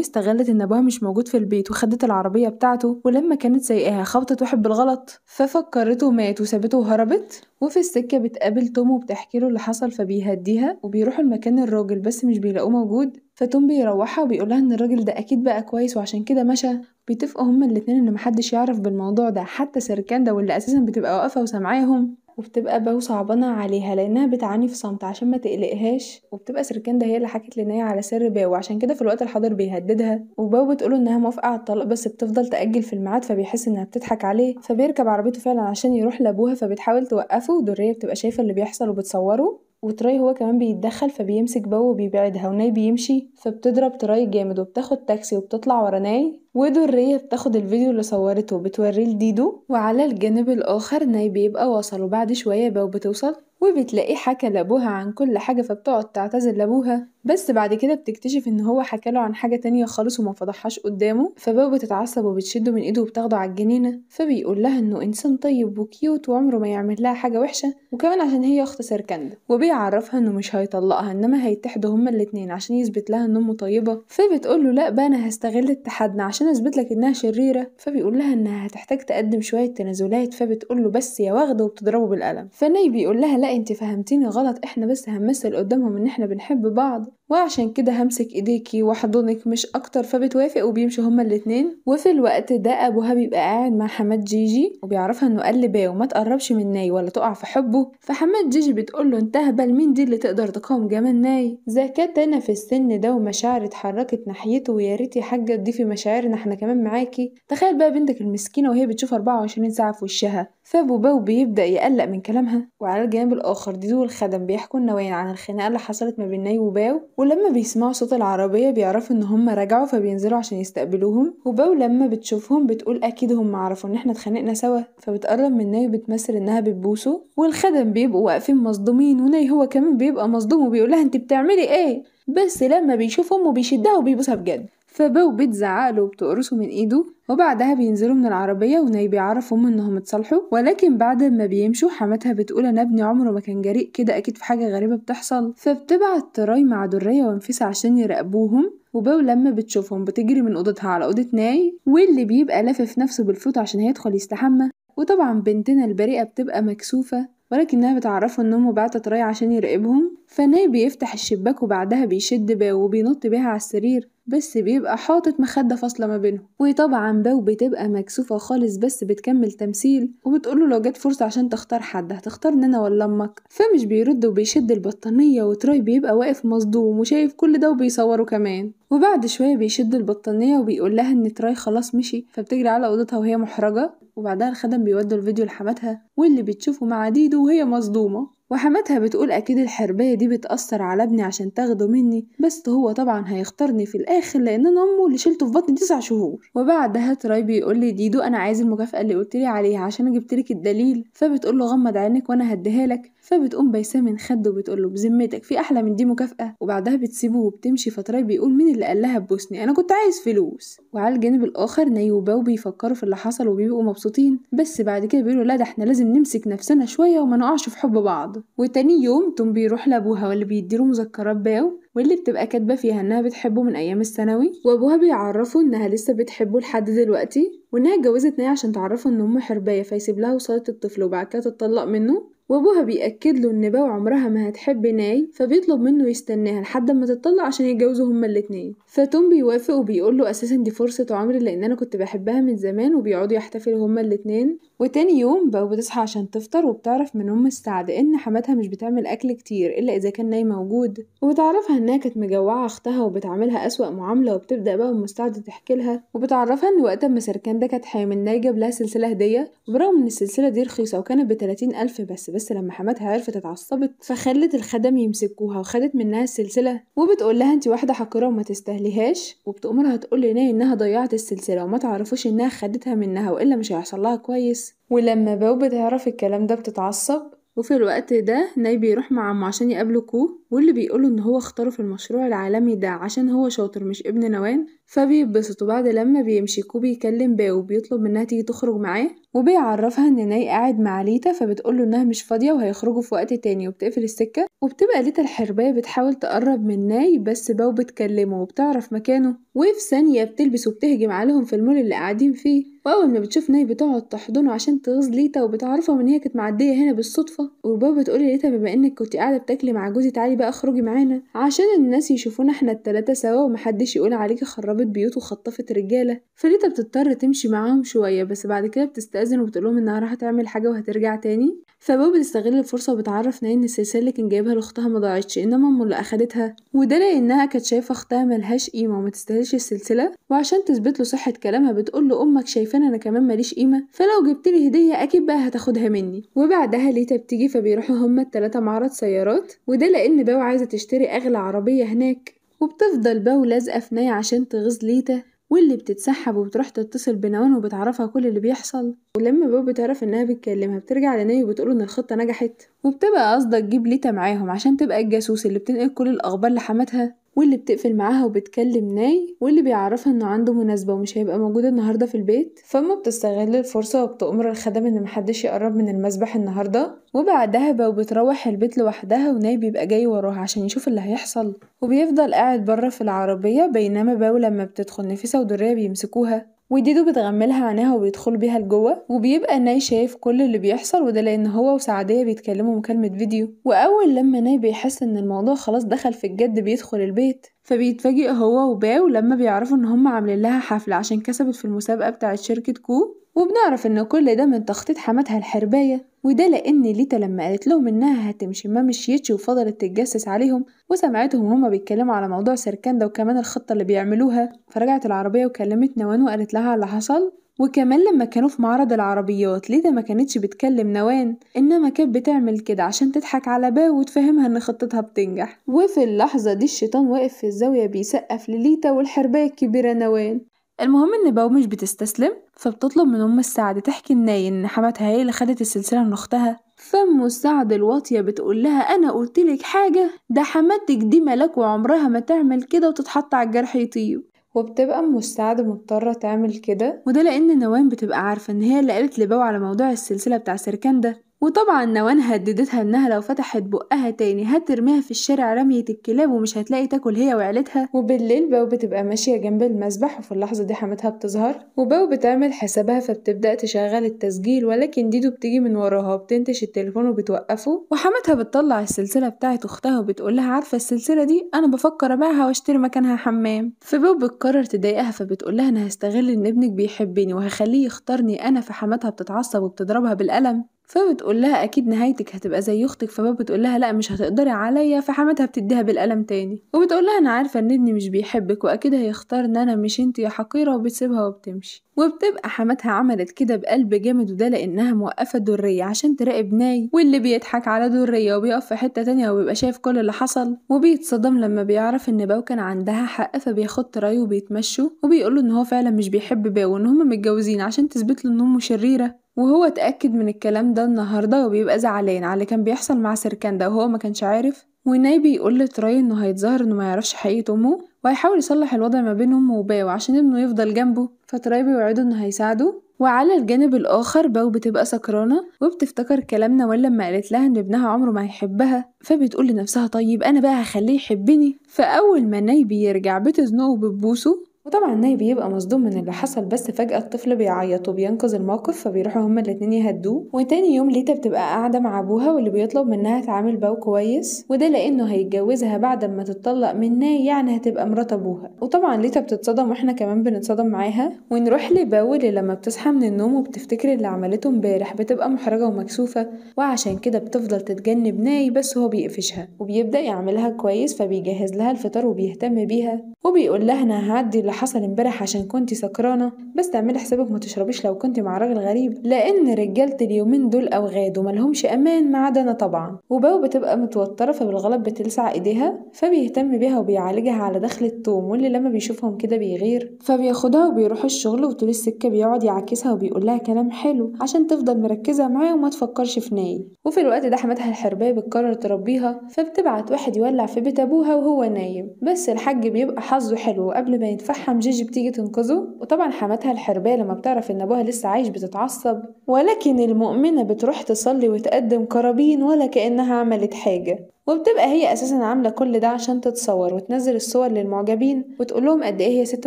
استغلت ان ابوها مش موجود في البيت وخدت العربيه بتاعته ولما كانت سايقاها خبطت واحد بالغلط ففكرته مات وسابته وهربت وفي السكه بتقابل توم وبتحكي له اللي حصل فبيهديها وبيروحوا المكان الراجل بس مش بيلاقوه موجود فتوم بيروحها وبيقولها ان الراجل ده اكيد بقى كويس وعشان كده مشى بيتفقوا هما الاتنين ان محدش يعرف بالموضوع ده حتى سركاندا واللي اساسا بتبقى واقفه وسامعاهم وبتبقى باو صعبانة عليها لأنها بتعاني في صمت عشان ما تقلقهاش وبتبقى سركندة هي اللي حكت لنايا على سر باو عشان كده في الوقت الحاضر بيهددها وباو بتقوله إنها موافقة على الطلاق بس بتفضل تأجل في الميعاد فبيحس إنها بتضحك عليه فبيركب عربيته فعلا عشان يروح لأبوها فبتحاول توقفه ودورية بتبقى شايفة اللي بيحصل وبتصوره وتراي هو كمان بيتدخل فبيمسك بو وبيبعدها وناي بيمشي فبتضرب تراي جامد وبتاخد تاكسي وبتطلع ورا ناي ودورية بتاخد الفيديو اللي صورته وبتوريه لديدو وعلى الجانب الآخر ناي بيبقى وصل وبعد شوية بو بتوصل وبتلاقيه حكى لأبوها عن كل حاجة فبتقعد تعتذر لأبوها بس بعد كده بتكتشف ان هو حكى له عن حاجة تانية خالص وما فضحهاش قدامه فبابا بتتعصب وبتشده من ايده وبتاخده على الجنينة فبيقول لها انه انسان طيب وكيوت وعمره ما يعمل لها حاجة وحشة وكمان عشان هي اخت سركندة وبيعرفها انه مش هيطلقها انما هيتحدوا هما الاتنين عشان يثبت لها ان امه طيبة فبتقول له لا بقى انا هستغل اتحادنا عشان اثبت لك انها شريرة فبيقول لها انها هتحتاج تقدم شوية تنازلات فبتقول له بس يا واخدة وبتضربه بالقلم فني بيقول لها لا انت فهمتيني غلط احنا بس هنمثل قدامهم ان احنا بنحب بعض وعشان كده همسك ايديكي وحضنك مش اكتر فبتوافق وبيمشوا هما الاتنين وفي الوقت ده ابوها بيبقى قاعد مع حماد جيجي وبيعرفها انه قلباه وما تقربش من ناي ولا تقع في حبه فحماد جيجي له انت هبل مين دي اللي تقدر تقاوم جمال ناي زكاه انا في السن ده ومشاعري اتحركت ناحيته ويا ريت يا حاجه تضيفي مشاعرنا احنا كمان معاكي تخيل بقى بنتك المسكينه وهي بتشوف 24 ساعه في وشها فابو باو بيبدا يقلق من كلامها وعلى الجانب الاخر ديدو الخدم بيحكوا لنا عن الخناقه اللي حصلت ما بين ناي وباو ولما بيسمعوا صوت العربية بيعرفوا إن هما رجعوا فبينزلوا عشان يستقبلوهم وباو لما بتشوفهم بتقول أكيد هما عرفوا إن احنا اتخانقنا سوا فبتقرب من ناي وبتمثل إنها بتبوسه والخدم بيبقوا واقفين مصدومين وناي هو كمان بيبقى مصدوم وبيقولها انت بتعملي ايه بس لما بيشوف أمه بيشدها وبيبوسها بجد فباو بتزعق له وبتقرصه من ايده وبعدها بينزلوا من العربية وناي بيعرف أمه إنهم اتصالحوا ولكن بعد ما بيمشوا حماتها بتقول أنا ابني عمره ما كان جريء كده أكيد في حاجة غريبة بتحصل فبتبعت تراي مع درية وانفسة عشان يراقبوهم وباو لما بتشوفهم بتجري من أوضتها على أوضة ناي واللي بيبقى لافف نفسه بالفوت عشان هيدخل يستحمى وطبعا بنتنا البريئة بتبقى مكسوفة ولكنها بتعرفه ان امه بعتت راي عشان يراقبهم فناي بيفتح الشباك وبعدها بيشد باو وبينط بيها على السرير بس بيبقى حاطط مخدة فاصلة ما بينهم وطبعا بو بتبقى مكسوفة خالص بس بتكمل تمثيل وبتقوله لو جت فرصة عشان تختار حد هتختار نانا ولا امك فمش بيرد وبيشد البطانية وتراي بيبقى واقف مصدوم وشايف كل ده وبيصوره كمان وبعد شوية بيشد البطانية وبيقول لها ان تراي خلاص مشي فبتجري على اوضتها وهي محرجة وبعدها الخدم بيودوا الفيديو لحماتها واللي بتشوفه مع ديدو وهي مصدومة وحماتها بتقول أكيد الحرباية دي بتأثر على ابني عشان تاخده مني بس هو طبعا هيختارني في الآخر لأن أنا أمه اللي شلته في بطني تسع شهور وبعدها تراي بيقول لي ديدو أنا عايز المكافأة اللي لي عليها عشان أنا جبتلك الدليل فبتقول له غمض عينك وأنا هديها لك فبتقوم بيسام من خده وبتقول له بذمتك في احلى من دي مكافاه وبعدها بتسيبه وبتمشي فتره بيقول مين اللي قال لها تبوسني انا كنت عايز فلوس وعلى الجانب الاخر وباو بيفكروا في اللي حصل وبيبقوا مبسوطين بس بعد كده بيقولوا لا ده احنا لازم نمسك نفسنا شويه وما نقعش في حب بعض وتاني يوم توم بيروح لابوها واللي بيديله مذكرات باو واللي بتبقى كاتبه فيها انها بتحبه من ايام الثانوي وابوها بيعرفه انها لسه بتحبه لحد دلوقتي وانها اتجوزت ناي عشان تعرفه ان امه حربايه فيسيب لها وصاله الطفل وبعد كده تتطلق منه وأبوها بيأكد له إن باو عمرها ما هتحب ناي فبيطلب منه يستناها لحد ما تطلع عشان يتجوزوا هما الاتنين فتوم بيوافق وبيقول له أساسا دي فرصة عمري لأن أنا كنت بحبها من زمان وبيقعدوا يحتفلوا هما الاتنين وتاني يوم باو بتصحى عشان تفطر وبتعرف من أم السعد إن حماتها مش بتعمل أكل كتير إلا إذا كان ناي موجود وبتعرفها إنها كانت مجوعة أختها وبتعاملها أسوأ معاملة وبتبدأ بقى أم السعد تحكي لها وبتعرفها إن وقت أما سركان ده كانت حامل ناي جاب لها سلسلة هدية وبرغم إن السلسلة دي رخيصة وكانت ب ألف بس بس لما حماتها عرفت اتعصبت فخلت الخدم يمسكوها وخدت منها السلسلة وبتقول لها انت واحدة حقيرة وما تستهليهاش وبتأمرها تقول لناي انها ضيعت السلسلة وما تعرفوش انها خدتها منها والا مش هيحصل لها كويس ولما بو بتعرف الكلام ده بتتعصب وفي الوقت ده ناي بيروح مع عمه عشان يقابله كو واللي بيقوله ان هو اختاره في المشروع العالمي ده عشان هو شاطر مش ابن نوان فبيتبسط وبعد لما بيمشي كو بيكلم باو وبيطلب منها تيجي تخرج معاه وبيعرفها ان ناي قاعد مع ليتا فبتقوله انها مش فاضيه وهيخرجوا في وقت تاني وبتقفل السكه وبتبقى ليتا الحربايه بتحاول تقرب من ناي بس باو بتكلمه وبتعرف مكانه وفي ثانيه بتلبس وبتهجم عليهم في المول اللي قاعدين فيه وأول ما بتشوف ناي بتقعد تحضنه عشان تغيظ ليتا وبتعرفهم إن هي كانت معدية هنا بالصدفة وبابا بتقول ليتا بما إنك كنت قاعدة بتاكلي مع جوزي تعالي بقى اخرجي معانا عشان الناس يشوفونا إحنا التلاتة سوا ومحدش يقول عليكي خربت بيوت وخطفت رجالة فليتا بتضطر تمشي معاهم شوية بس بعد كده بتستأذن وبتقولهم إنها راح تعمل حاجة وهترجع تاني فبابا بتستغل الفرصة وبتعرف ناي إن السلسلة اللي كان جايبها لأختها مضاعتش إنما أمه اللي أخدتها وده لأنها كانت شايفة أختها ملهاش قيمة ومتستاهلش السلسلة وعشان تثبت له صحة كلامها بتقول له أمك شايفة علشان انا كمان ماليش قيمه فلو جبت لي هديه اكيد بقى هتاخدها مني وبعدها ليتا بتيجي فبيروحوا هما التلاتة معرض سيارات وده لان باو عايزه تشتري اغلى عربيه هناك وبتفضل باو لازقه في ناي عشان تغيظ ليتا واللي بتتسحب وبتروح تتصل بنوان وبتعرفها كل اللي بيحصل ولما باو بتعرف انها بتكلمها بترجع لناي وبتقول ان الخطه نجحت وبتبقى قصدك تجيب ليتا معاهم عشان تبقى الجاسوس اللي بتنقل كل الاخبار لحماتها واللي بتقفل معاها وبتكلم ناي واللي بيعرفها انه عنده مناسبة ومش هيبقى موجود النهاردة في البيت فاما بتستغل الفرصة وبتأمر الخدم ان محدش يقرب من المسبح النهاردة وبعدها بقى بتروح البيت لوحدها وناي بيبقى جاي وراها عشان يشوف اللي هيحصل وبيفضل قاعد بره في العربية بينما باو لما بتدخل نفيسة ودرية بيمسكوها وديده بتغملها عينيها وبيدخل بيها لجوه وبيبقى ناي شايف كل اللي بيحصل وده لان هو وسعديه بيتكلموا مكالمه فيديو واول لما ناي بيحس ان الموضوع خلاص دخل في الجد بيدخل البيت فبيتفاجئ هو وباو لما بيعرفوا ان هم عاملين لها حفله عشان كسبت في المسابقه بتاعه شركه كو وبنعرف ان كل ده من تخطيط حماتها الحربايه وده لأن ليتا لما قالت لهم إنها هتمشي ما مشيتش وفضلت تتجسس عليهم وسمعتهم هما بيتكلموا على موضوع سركان ده وكمان الخطة اللي بيعملوها فرجعت العربية وكلمت نوان وقالت لها اللي حصل وكمان لما كانوا في معرض العربيات ليتا ما كانتش بتكلم نوان انما كانت بتعمل كده عشان تضحك على باو وتفهمها ان خطتها بتنجح وفي اللحظة دي الشيطان واقف في الزاوية بيسقف لليتا والحرباية الكبيرة نوان المهم إن باو مش بتستسلم فبتطلب من أم السعد تحكي الناي إن حماتها هي اللي خدت السلسلة من أختها فأم السعد الواطية بتقول لها أنا لك حاجة ده حماتك دي ملاك وعمرها ما تعمل كده وتتحط على الجرح يطيب وبتبقى أم السعد مضطرة تعمل كده وده لأن نوان بتبقى عارفة إن هي اللي قالت لباو على موضوع السلسلة بتاع سركان ده وطبعا نوان هددتها انها لو فتحت بقها تاني هترميها في الشارع رمية الكلاب ومش هتلاقي تاكل هي وعيلتها وبالليل باو بتبقى ماشية جنب المسبح وفي اللحظة دي حماتها بتظهر وباو بتعمل حسابها فبتبدأ تشغل التسجيل ولكن ديدو بتيجي من وراها وبتنتش التليفون وبتوقفه وحماتها بتطلع السلسلة بتاعت اختها وبتقول لها عارفة السلسلة دي انا بفكر ابيعها واشتري مكانها حمام فباو بتقرر تضايقها فبتقول لها انا هستغل ان ابنك بيحبني وهخليه يختارني انا فحماتها بتتعصب وبتضربها بالقلم فبتقول لها اكيد نهايتك هتبقى زي اختك فبابا بتقول لها لا مش هتقدري عليا فحماتها بتديها بالقلم تاني وبتقول لها انا عارفه ان ابني مش بيحبك واكيد هيختار ان انا مش انت يا حقيره وبتسيبها وبتمشي وبتبقى حماتها عملت كده بقلب جامد وده لانها موقفه دريه عشان تراقب ناي واللي بيضحك على دريه وبيقف في حته تانية وبيبقى شايف كل اللي حصل وبيتصدم لما بيعرف ان باو كان عندها حق فبيخط رايه وبيتمشوا وبيقول له ان هو فعلا مش بيحب باو وان هما متجوزين عشان تثبت له ان امه شريره وهو اتأكد من الكلام ده النهاردة وبيبقى زعلان على اللي كان بيحصل مع سركان ده وهو ما كانش عارف وناي بيقول لتراي إنه هيتظاهر إنه ما يعرفش حقيقة أمه وهيحاول يصلح الوضع ما بين امه وباو عشان ابنه يفضل جنبه فتراي بيوعده إنه هيساعده وعلى الجانب الآخر باو بتبقى سكرانة وبتفتكر كلام نوال لما قالت لها إن ابنها عمره ما هيحبها فبتقول لنفسها طيب أنا بقى هخليه يحبني فأول ما ناي بيرجع بتزنقه وبتبوسه وطبعا ناي بيبقى مصدوم من اللي حصل بس فجأة الطفل بيعيط وبينقذ الموقف فبيروحوا هما الاتنين يهدوه وتاني يوم ليتا بتبقى قاعدة مع أبوها واللي بيطلب منها تعامل باو كويس وده لأنه هيتجوزها بعد ما تتطلق من ناي يعني هتبقى مرات أبوها وطبعا ليتا بتتصدم واحنا كمان بنتصدم معاها ونروح لباو اللي لما بتصحى من النوم وبتفتكر اللي عملته امبارح بتبقى محرجة ومكسوفة وعشان كده بتفضل تتجنب ناي بس هو بيقفشها وبيبدأ يعملها كويس فبيجهز لها الفطار وبيهتم بيها وبيقول لها أنا هعدي حصل امبارح عشان كنتي سكرانه بس تعملي حسابك ما تشربيش لو كنتي مع راجل غريب لان رجاله اليومين دول اوغاد وملهمش امان ما عدا انا طبعا وباو بتبقى متوتره فبالغلط بتلسع ايديها فبيهتم بيها وبيعالجها على دخل التوم واللي لما بيشوفهم كده بيغير فبياخدها وبيروح الشغل وطول السكه بيقعد يعاكسها وبيقول لها كلام حلو عشان تفضل مركزه معاه وما تفكرش في ناي وفي الوقت ده حماتها الحربايه بتقرر تربيها فبتبعت واحد يولع في بيت ابوها وهو نايم بس الحاج بيبقى حظه حلو قبل ما يدفع بتاعها مجيجي بتيجي تنقذه وطبعا حماتها الحربية لما بتعرف ان ابوها لسه عايش بتتعصب ولكن المؤمنة بتروح تصلي وتقدم قرابين ولا كأنها عملت حاجة وبتبقى هي اساسا عامله كل ده عشان تتصور وتنزل الصور للمعجبين وتقولهم قد ايه هي ست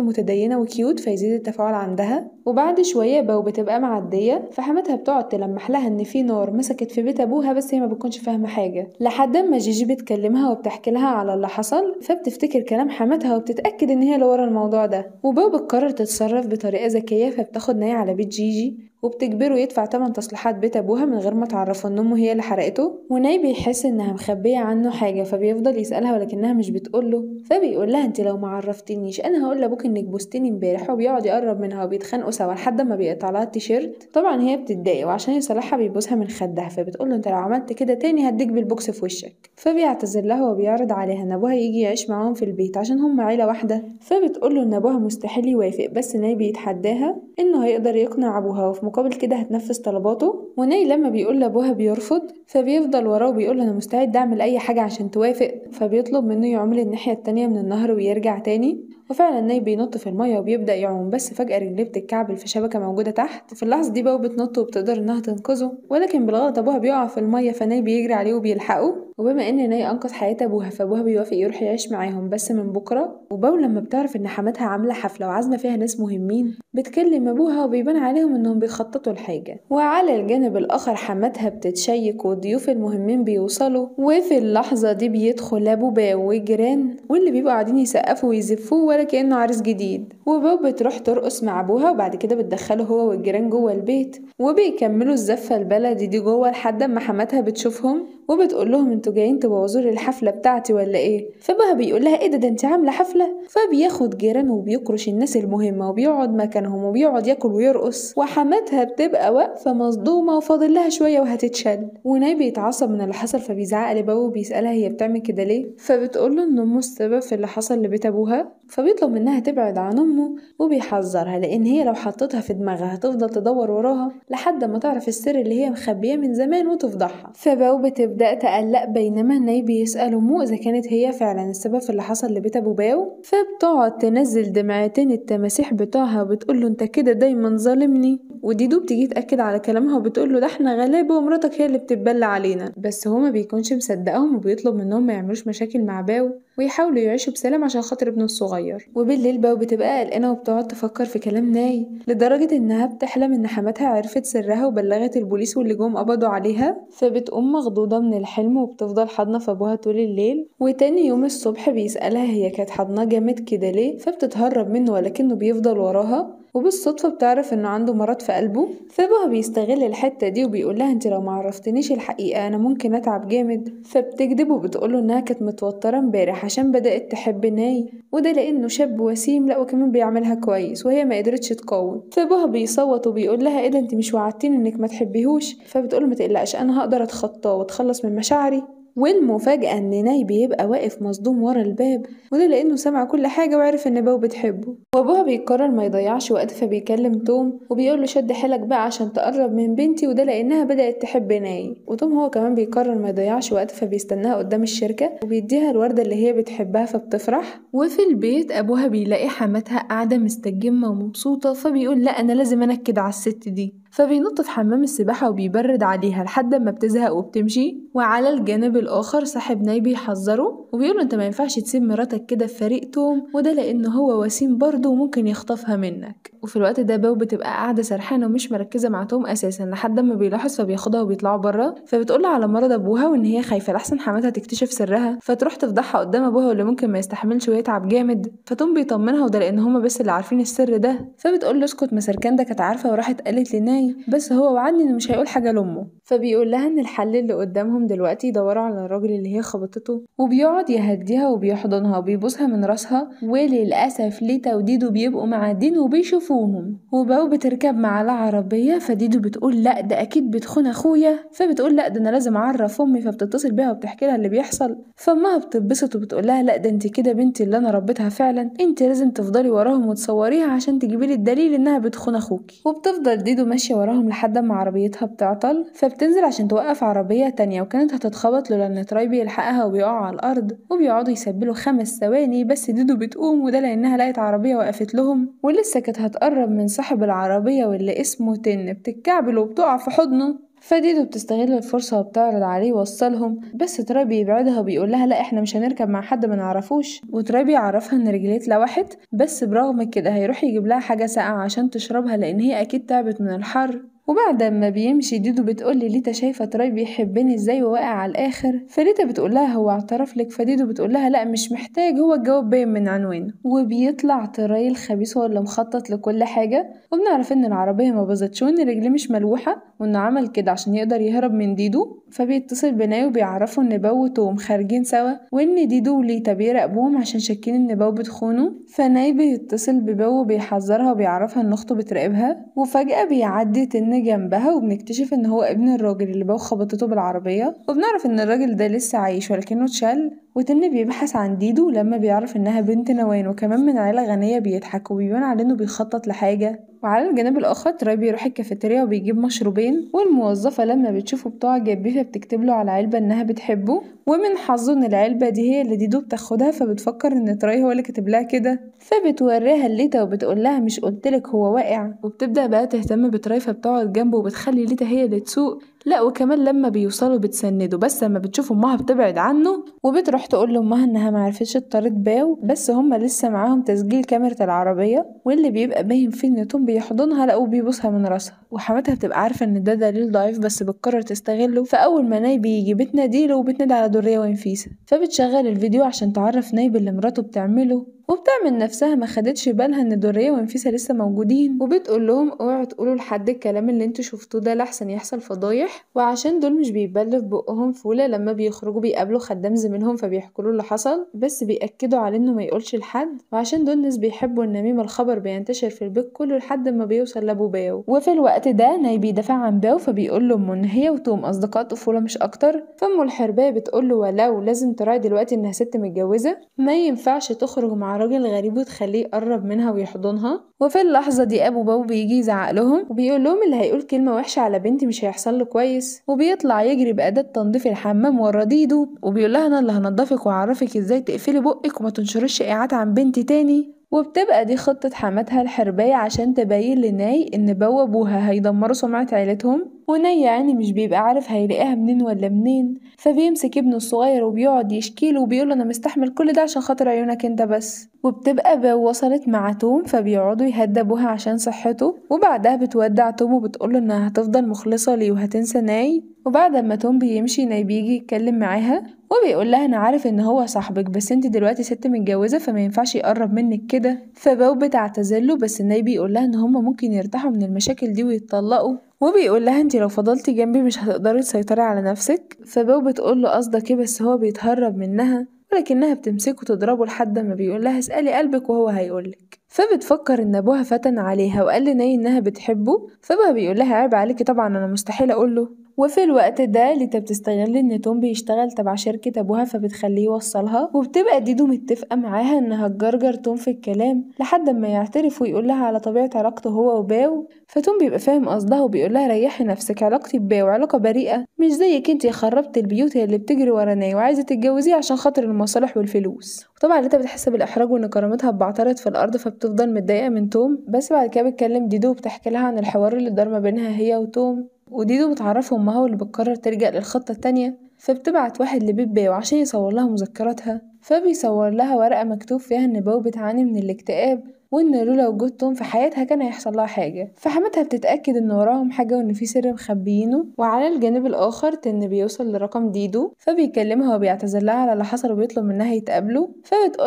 متدينه وكيوت فيزيد التفاعل عندها وبعد شويه بقى بتبقى معديه فحماتها بتقعد تلمح لها ان في نار مسكت في بيت ابوها بس هي ما بتكونش فاهمه حاجه لحد ما جيجي بتكلمها وبتحكي لها على اللي حصل فبتفتكر كلام حماتها وبتتاكد ان هي اللي ورا الموضوع ده وبقى بتقرر تتصرف بطريقه ذكيه فبتاخد ناي على بيت جيجي وبتجبره يدفع تمن تصليحات بيت أبوها من غير ما تعرفه إن أمه هي اللي حرقته وناي بيحس إنها مخبية عنه حاجة فبيفضل يسألها ولكنها مش بتقوله فبيقول لها أنت لو ما عرفتنيش أنا هقول لأبوك إنك بوستني امبارح وبيقعد يقرب منها وبيتخانقوا سوا لحد ما بيقطع لها التيشيرت طبعا هي بتتضايق وعشان يصالحها بيبوسها من خدها فبتقول له أنت لو عملت كده تاني هديك بالبوكس في وشك فبيعتذر لها وبيعرض عليها إن أبوها يجي يعيش معاهم في البيت عشان هم عيلة واحدة فبتقول له إن أبوها مستحيل يوافق بس ناي بيتحداها إنه هيقدر يقنع أبوها وفي مقابل كده هتنفذ طلباته وناي لما بيقول لابوها بيرفض فبيفضل وراه وبيقول انا مستعد اعمل اي حاجه عشان توافق فبيطلب منه يعوم الناحيه التانية من النهر ويرجع تاني وفعلا ناي بينط في الميه وبيبدا يعوم بس فجاه رجليه بتتكعبل في شبكه موجوده تحت في اللحظه دي بقى بتنط وبتقدر انها تنقذه ولكن بالغلط ابوها بيقع في الميه فناي بيجري عليه وبيلحقه وبما ان ناي انقذ حياة ابوها فابوها بيوافق يروح يعيش معاهم بس من بكره وباو لما بتعرف ان حماتها عامله حفله وعازمه فيها ناس مهمين بتكلم ابوها وبيبان عليهم انهم بيخططوا لحاجه وعلى الجانب الاخر حماتها بتتشيك والضيوف المهمين بيوصلوا وفي اللحظه دي بيدخل ابو باو والجيران واللي بيبقوا قاعدين يسقفوا ويزفوه ولا كانه عريس جديد وباو بتروح ترقص مع ابوها وبعد كده بتدخله هو والجيران جوه البيت وبيكملوا الزفه البلدي دي جوه لحد ما حماتها بتشوفهم وبتقول لهم انتوا جايين تبوظوا لي الحفله بتاعتي ولا ايه فبها بيقول لها ايه ده ده انت عامله حفله فبياخد جيرانه وبيكرش الناس المهمه وبيقعد مكانهم وبيقعد ياكل ويرقص وحماتها بتبقى واقفه مصدومه وفاضل لها شويه وهتتشل وناي بيتعصب من اللي حصل فبيزعق لبابا وبيسالها هي بتعمل كده ليه فبتقول له ان امه السبب في اللي حصل لبيت ابوها فبيطلب منها تبعد عن أمه وبيحذرها لأن هي لو حطتها في دماغها هتفضل تدور وراها لحد ما تعرف السر اللي هي مخبياه من زمان وتفضحها فباو بتبدأ تقلق بينما ناي بيسأل أمه إذا كانت هي فعلا السبب في اللي حصل لبيت أبو باو فبتقعد تنزل دمعتين التماسيح بتاعها وبتقول له أنت كده دايما ظالمني وديدو بتيجي تأكد على كلامها وبتقول له ده احنا غلابة ومراتك هي اللي بتتبلى علينا بس هو ما بيكونش مصدقهم وبيطلب منهم ما يعملوش مشاكل مع باو ويحاولوا يعيشوا بسلام عشان خاطر ابنه الصغير وبالليل بقى بتبقى قلقانه وبتقعد تفكر في كلام ناي لدرجه انها بتحلم ان حماتها عرفت سرها وبلغت البوليس واللي جم قبضوا عليها فبتقوم مخضوضه من الحلم وبتفضل حاضنه في ابوها طول الليل وتاني يوم الصبح بيسالها هي كانت حاضنه جامد كده ليه فبتتهرب منه ولكنه بيفضل وراها وبالصدفة بتعرف إنه عنده مرض في قلبه فبوها بيستغل الحتة دي وبيقول لها أنت لو معرفتنيش الحقيقة أنا ممكن أتعب جامد فبتكدب وبتقوله إنها كانت متوترة امبارح عشان بدأت تحب ناي وده لأنه شاب وسيم لا وكمان بيعملها كويس وهي ما قدرتش تقاوم فبوها بيصوت وبيقول لها إيه ده أنت مش وعدتيني إنك ما تحبيهوش فبتقول ما تقلقش أنا هقدر أتخطاه وأتخلص من مشاعري والمفاجأة إن ناي بيبقى واقف مصدوم ورا الباب وده لأنه سمع كل حاجة وعرف إن باو بتحبه وأبوها بيقرر ما يضيعش وقت فبيكلم توم وبيقول له شد حيلك بقى عشان تقرب من بنتي وده لأنها بدأت تحب ناي وتوم هو كمان بيقرر ما يضيعش وقت فبيستناها قدام الشركة وبيديها الوردة اللي هي بتحبها فبتفرح وفي البيت أبوها بيلاقي حماتها قاعدة مستجمة ومبسوطة فبيقول لا أنا لازم أنكد على الست دي فبينط في حمام السباحة وبيبرد عليها لحد ما بتزهق وبتمشي وعلى الجانب الآخر صاحب ناي بيحذره وبيقوله انت ما ينفعش تسيب مراتك كده في فريق توم وده لأن هو وسيم برضه وممكن يخطفها منك وفي الوقت ده باو بتبقى قاعدة سرحانة ومش مركزة مع توم أساسا لحد ما بيلاحظ فبياخدها وبيطلعوا بره فبتقوله على مرض أبوها وإن هي خايفة لحسن حماتها تكتشف سرها فتروح تفضحها قدام أبوها واللي ممكن ما يستحملش ويتعب جامد فتوم بيطمنها وده لأن هما بس اللي عارفين السر ده فبتقول له اسكت ما سركان ده كانت عارفة وراحت قالت لناي حاجة بس هو وعدني إنه مش هيقول حاجة لأمه فبيقول لها إن الحل اللي قدامهم دلوقتي يدوروا على الراجل اللي هي خبطته وبيقعد يهديها وبيحضنها وبيبوسها من راسها وللأسف ليتا وديدو بيبقوا مع دين وبيشوفوهم وباو بتركب مع العربية فديدو بتقول لأ ده أكيد بتخون أخويا فبتقول لأ ده أنا لازم أعرف أمي فبتتصل بيها وبتحكي لها اللي بيحصل فأمها بتتبسط وبتقول لها لأ ده أنت كده بنتي اللي أنا ربيتها فعلا أنت لازم تفضلي وراهم وتصوريها عشان تجيبي لي الدليل إنها بتخون أخوكي وبتفضل ديدو ماشية ماشية وراهم لحد ما عربيتها بتعطل فبتنزل عشان توقف عربية تانية وكانت هتتخبط لولا ان تراي بيلحقها وبيقعوا على الأرض وبيقعدوا يسبلوا خمس ثواني بس ديدو بتقوم وده لأنها لقت عربية وقفت لهم ولسه كانت هتقرب من صاحب العربية واللي اسمه تن بتتكعبل وبتقع في حضنه فديدو بتستغل الفرصة وبتعرض عليه وصلهم بس ترابي يبعدها وبيقول لها لا احنا مش هنركب مع حد ما نعرفوش وترابي عرفها ان رجليه لوحت بس برغم كده هيروح يجيب لها حاجة ساقعة عشان تشربها لان هي اكيد تعبت من الحر وبعد ما بيمشي ديدو بتقولي ليتا شايفة تراي بيحبني ازاي وواقع على الآخر فريتا بتقولها هو اعترف لك فديدو بتقولها لا مش محتاج هو الجواب باين من عنوانه وبيطلع تراي الخبيث هو اللي مخطط لكل حاجة وبنعرف ان العربية ما باظتش وان رجليه مش ملوحة وانه عمل كده عشان يقدر يهرب من ديدو فبيتصل بناي وبيعرفوا ان باو وتوم خارجين سوا وان ديدو وليتا بيراقبوهم عشان شاكين ان باو بتخونه فناي بيتصل بباو وبيحذرها وبيعرفها ان اخته بتراقبها وفجأة بيعدي تن بنبنى جنبها وبنكتشف ان هو ابن الراجل اللي بوخ خبطته بالعربية وبنعرف ان الراجل ده لسه عايش ولكنه اتشل وتم بيبحث عن ديدو لما بيعرف إنها بنت نوان وكمان من عيلة غنية بيضحك وبيبان على إنه بيخطط لحاجة وعلى الجانب الآخر تراي بيروح الكافيتيريا وبيجيب مشروبين والموظفة لما بتشوفه بتوع جبيفة بتكتب له على علبة إنها بتحبه ومن حظه إن العلبة دي هي اللي ديدو بتاخدها فبتفكر إن تراي هو اللي كاتب لها كده فبتوريها ليتا وبتقول لها مش قلتلك هو واقع وبتبدأ بقى تهتم بتراي فبتقعد جنبه وبتخلي ليتا هي اللي تسوق لا وكمان لما بيوصلوا بتسنده بس لما بتشوف امها بتبعد عنه وبتروح تقول لامها انها ما عرفتش الطريق باو بس هما لسه معاهم تسجيل كاميرا العربيه واللي بيبقى باين فيه ان توم بيحضنها لا وبيبوسها من راسها وحماتها بتبقى عارفه ان ده دليل ضعيف بس بتقرر تستغله فاول ما ناي بيجي بتناديله وبتنادي على دريه وانفيسه فبتشغل الفيديو عشان تعرف نايب اللي مراته بتعمله وبتعمل نفسها ما خدتش بالها ان دريه وانفيسة لسه موجودين وبتقول لهم اوعوا تقولوا لحد الكلام اللي انتوا شفتوه ده لحسن يحصل فضايح الصبح وعشان دول مش بيبل في بقهم فولة لما بيخرجوا بيقابلوا خدام زميلهم فبيحكوا له اللي حصل بس بيأكدوا على انه ما يقولش لحد وعشان دول ناس بيحبوا النميمة الخبر بينتشر في البيت كله لحد ما بيوصل لابو باو وفي الوقت ده ناي بيدافع عن باو فبيقول له ان هي وتوم اصدقاء طفولة مش اكتر فامه الحرباية بتقول له ولو لازم تراعي دلوقتي انها ست متجوزة ما ينفعش تخرج مع راجل غريب وتخليه يقرب منها ويحضنها وفي اللحظة دي ابو باو بيجي يزعق لهم وبيقول لهم اللي هيقول كلمة وحشة على بنتي مش هيحصل له كويس كويس وبيطلع يجري بأداة تنظيف الحمام ورا ديدو وبيقول لها أنا اللي هنضفك وأعرفك إزاي تقفلي بقك وما تنشريش شائعات عن بنتي تاني وبتبقى دي خطة حماتها الحرباية عشان تبين لناي إن بوا وأبوها هيدمروا سمعة عيلتهم ونية يعني مش بيبقى عارف هيلاقيها منين ولا منين فبيمسك ابنه الصغير وبيقعد يشكيله وبيقوله أنا مستحمل كل ده عشان خاطر عيونك انت بس وبتبقى بو وصلت مع توم فبيقعدوا يهدبوها عشان صحته وبعدها بتودع توم وبتقوله انها هتفضل مخلصة ليه وهتنسى ناي وبعد ما توم بيمشي ناي بيجي يتكلم معاها وبيقول لها انا عارف ان هو صاحبك بس انت دلوقتي ست متجوزه فما ينفعش يقرب منك كده فباو بتعتذر له بس ناي بيقول لها ان هما ممكن يرتاحوا من المشاكل دي ويتطلقوا وبيقول لها انتي لو فضلتي جنبي مش هتقدري تسيطري على نفسك فبو بتقول له قصدك ايه بس هو بيتهرب منها ولكنها بتمسكه وتضربه لحد ما بيقول لها اسألي قلبك وهو هيقولك فبتفكر ان ابوها فتن عليها وقال لناي انها بتحبه فبقى بيقول لها عيب عليكي طبعا انا مستحيل اقول له وفي الوقت ده اللي انت بتستغل ان توم بيشتغل تبع شركة ابوها فبتخليه يوصلها وبتبقى ديدو متفقة معاها انها تجرجر توم في الكلام لحد ما يعترف ويقول لها على طبيعة علاقته هو وباو فتوم بيبقى فاهم قصدها وبيقول لها ريحي نفسك علاقتي بباو علاقة بريئة مش زيك انتي خربت البيوت اللي بتجري وراني وعايزة تتجوزيه عشان خاطر المصالح والفلوس وطبعا انت بتحس بالاحراج وان كرامتها بعترض في الارض فبتفضل متضايقة من توم بس بعد كده بتكلم ديدو وبتحكي لها عن الحوار اللي دار ما بينها هي وتوم وديدو بتعرفه أمها واللي اللي بتقرر تلجأ للخطة التانية فبتبعت واحد لبيب باو عشان يصور لها مذكراتها فبيصور لها ورقة مكتوب فيها إن باو بتعاني من الاكتئاب وإن لولا وجود توم في حياتها كان هيحصل لها حاجة فحماتها بتتأكد إن وراهم حاجة وإن في سر مخبيينه وعلى الجانب الآخر تن بيوصل لرقم ديدو فبيكلمها وبيعتذر لها على اللي حصل وبيطلب منها يتقابلوا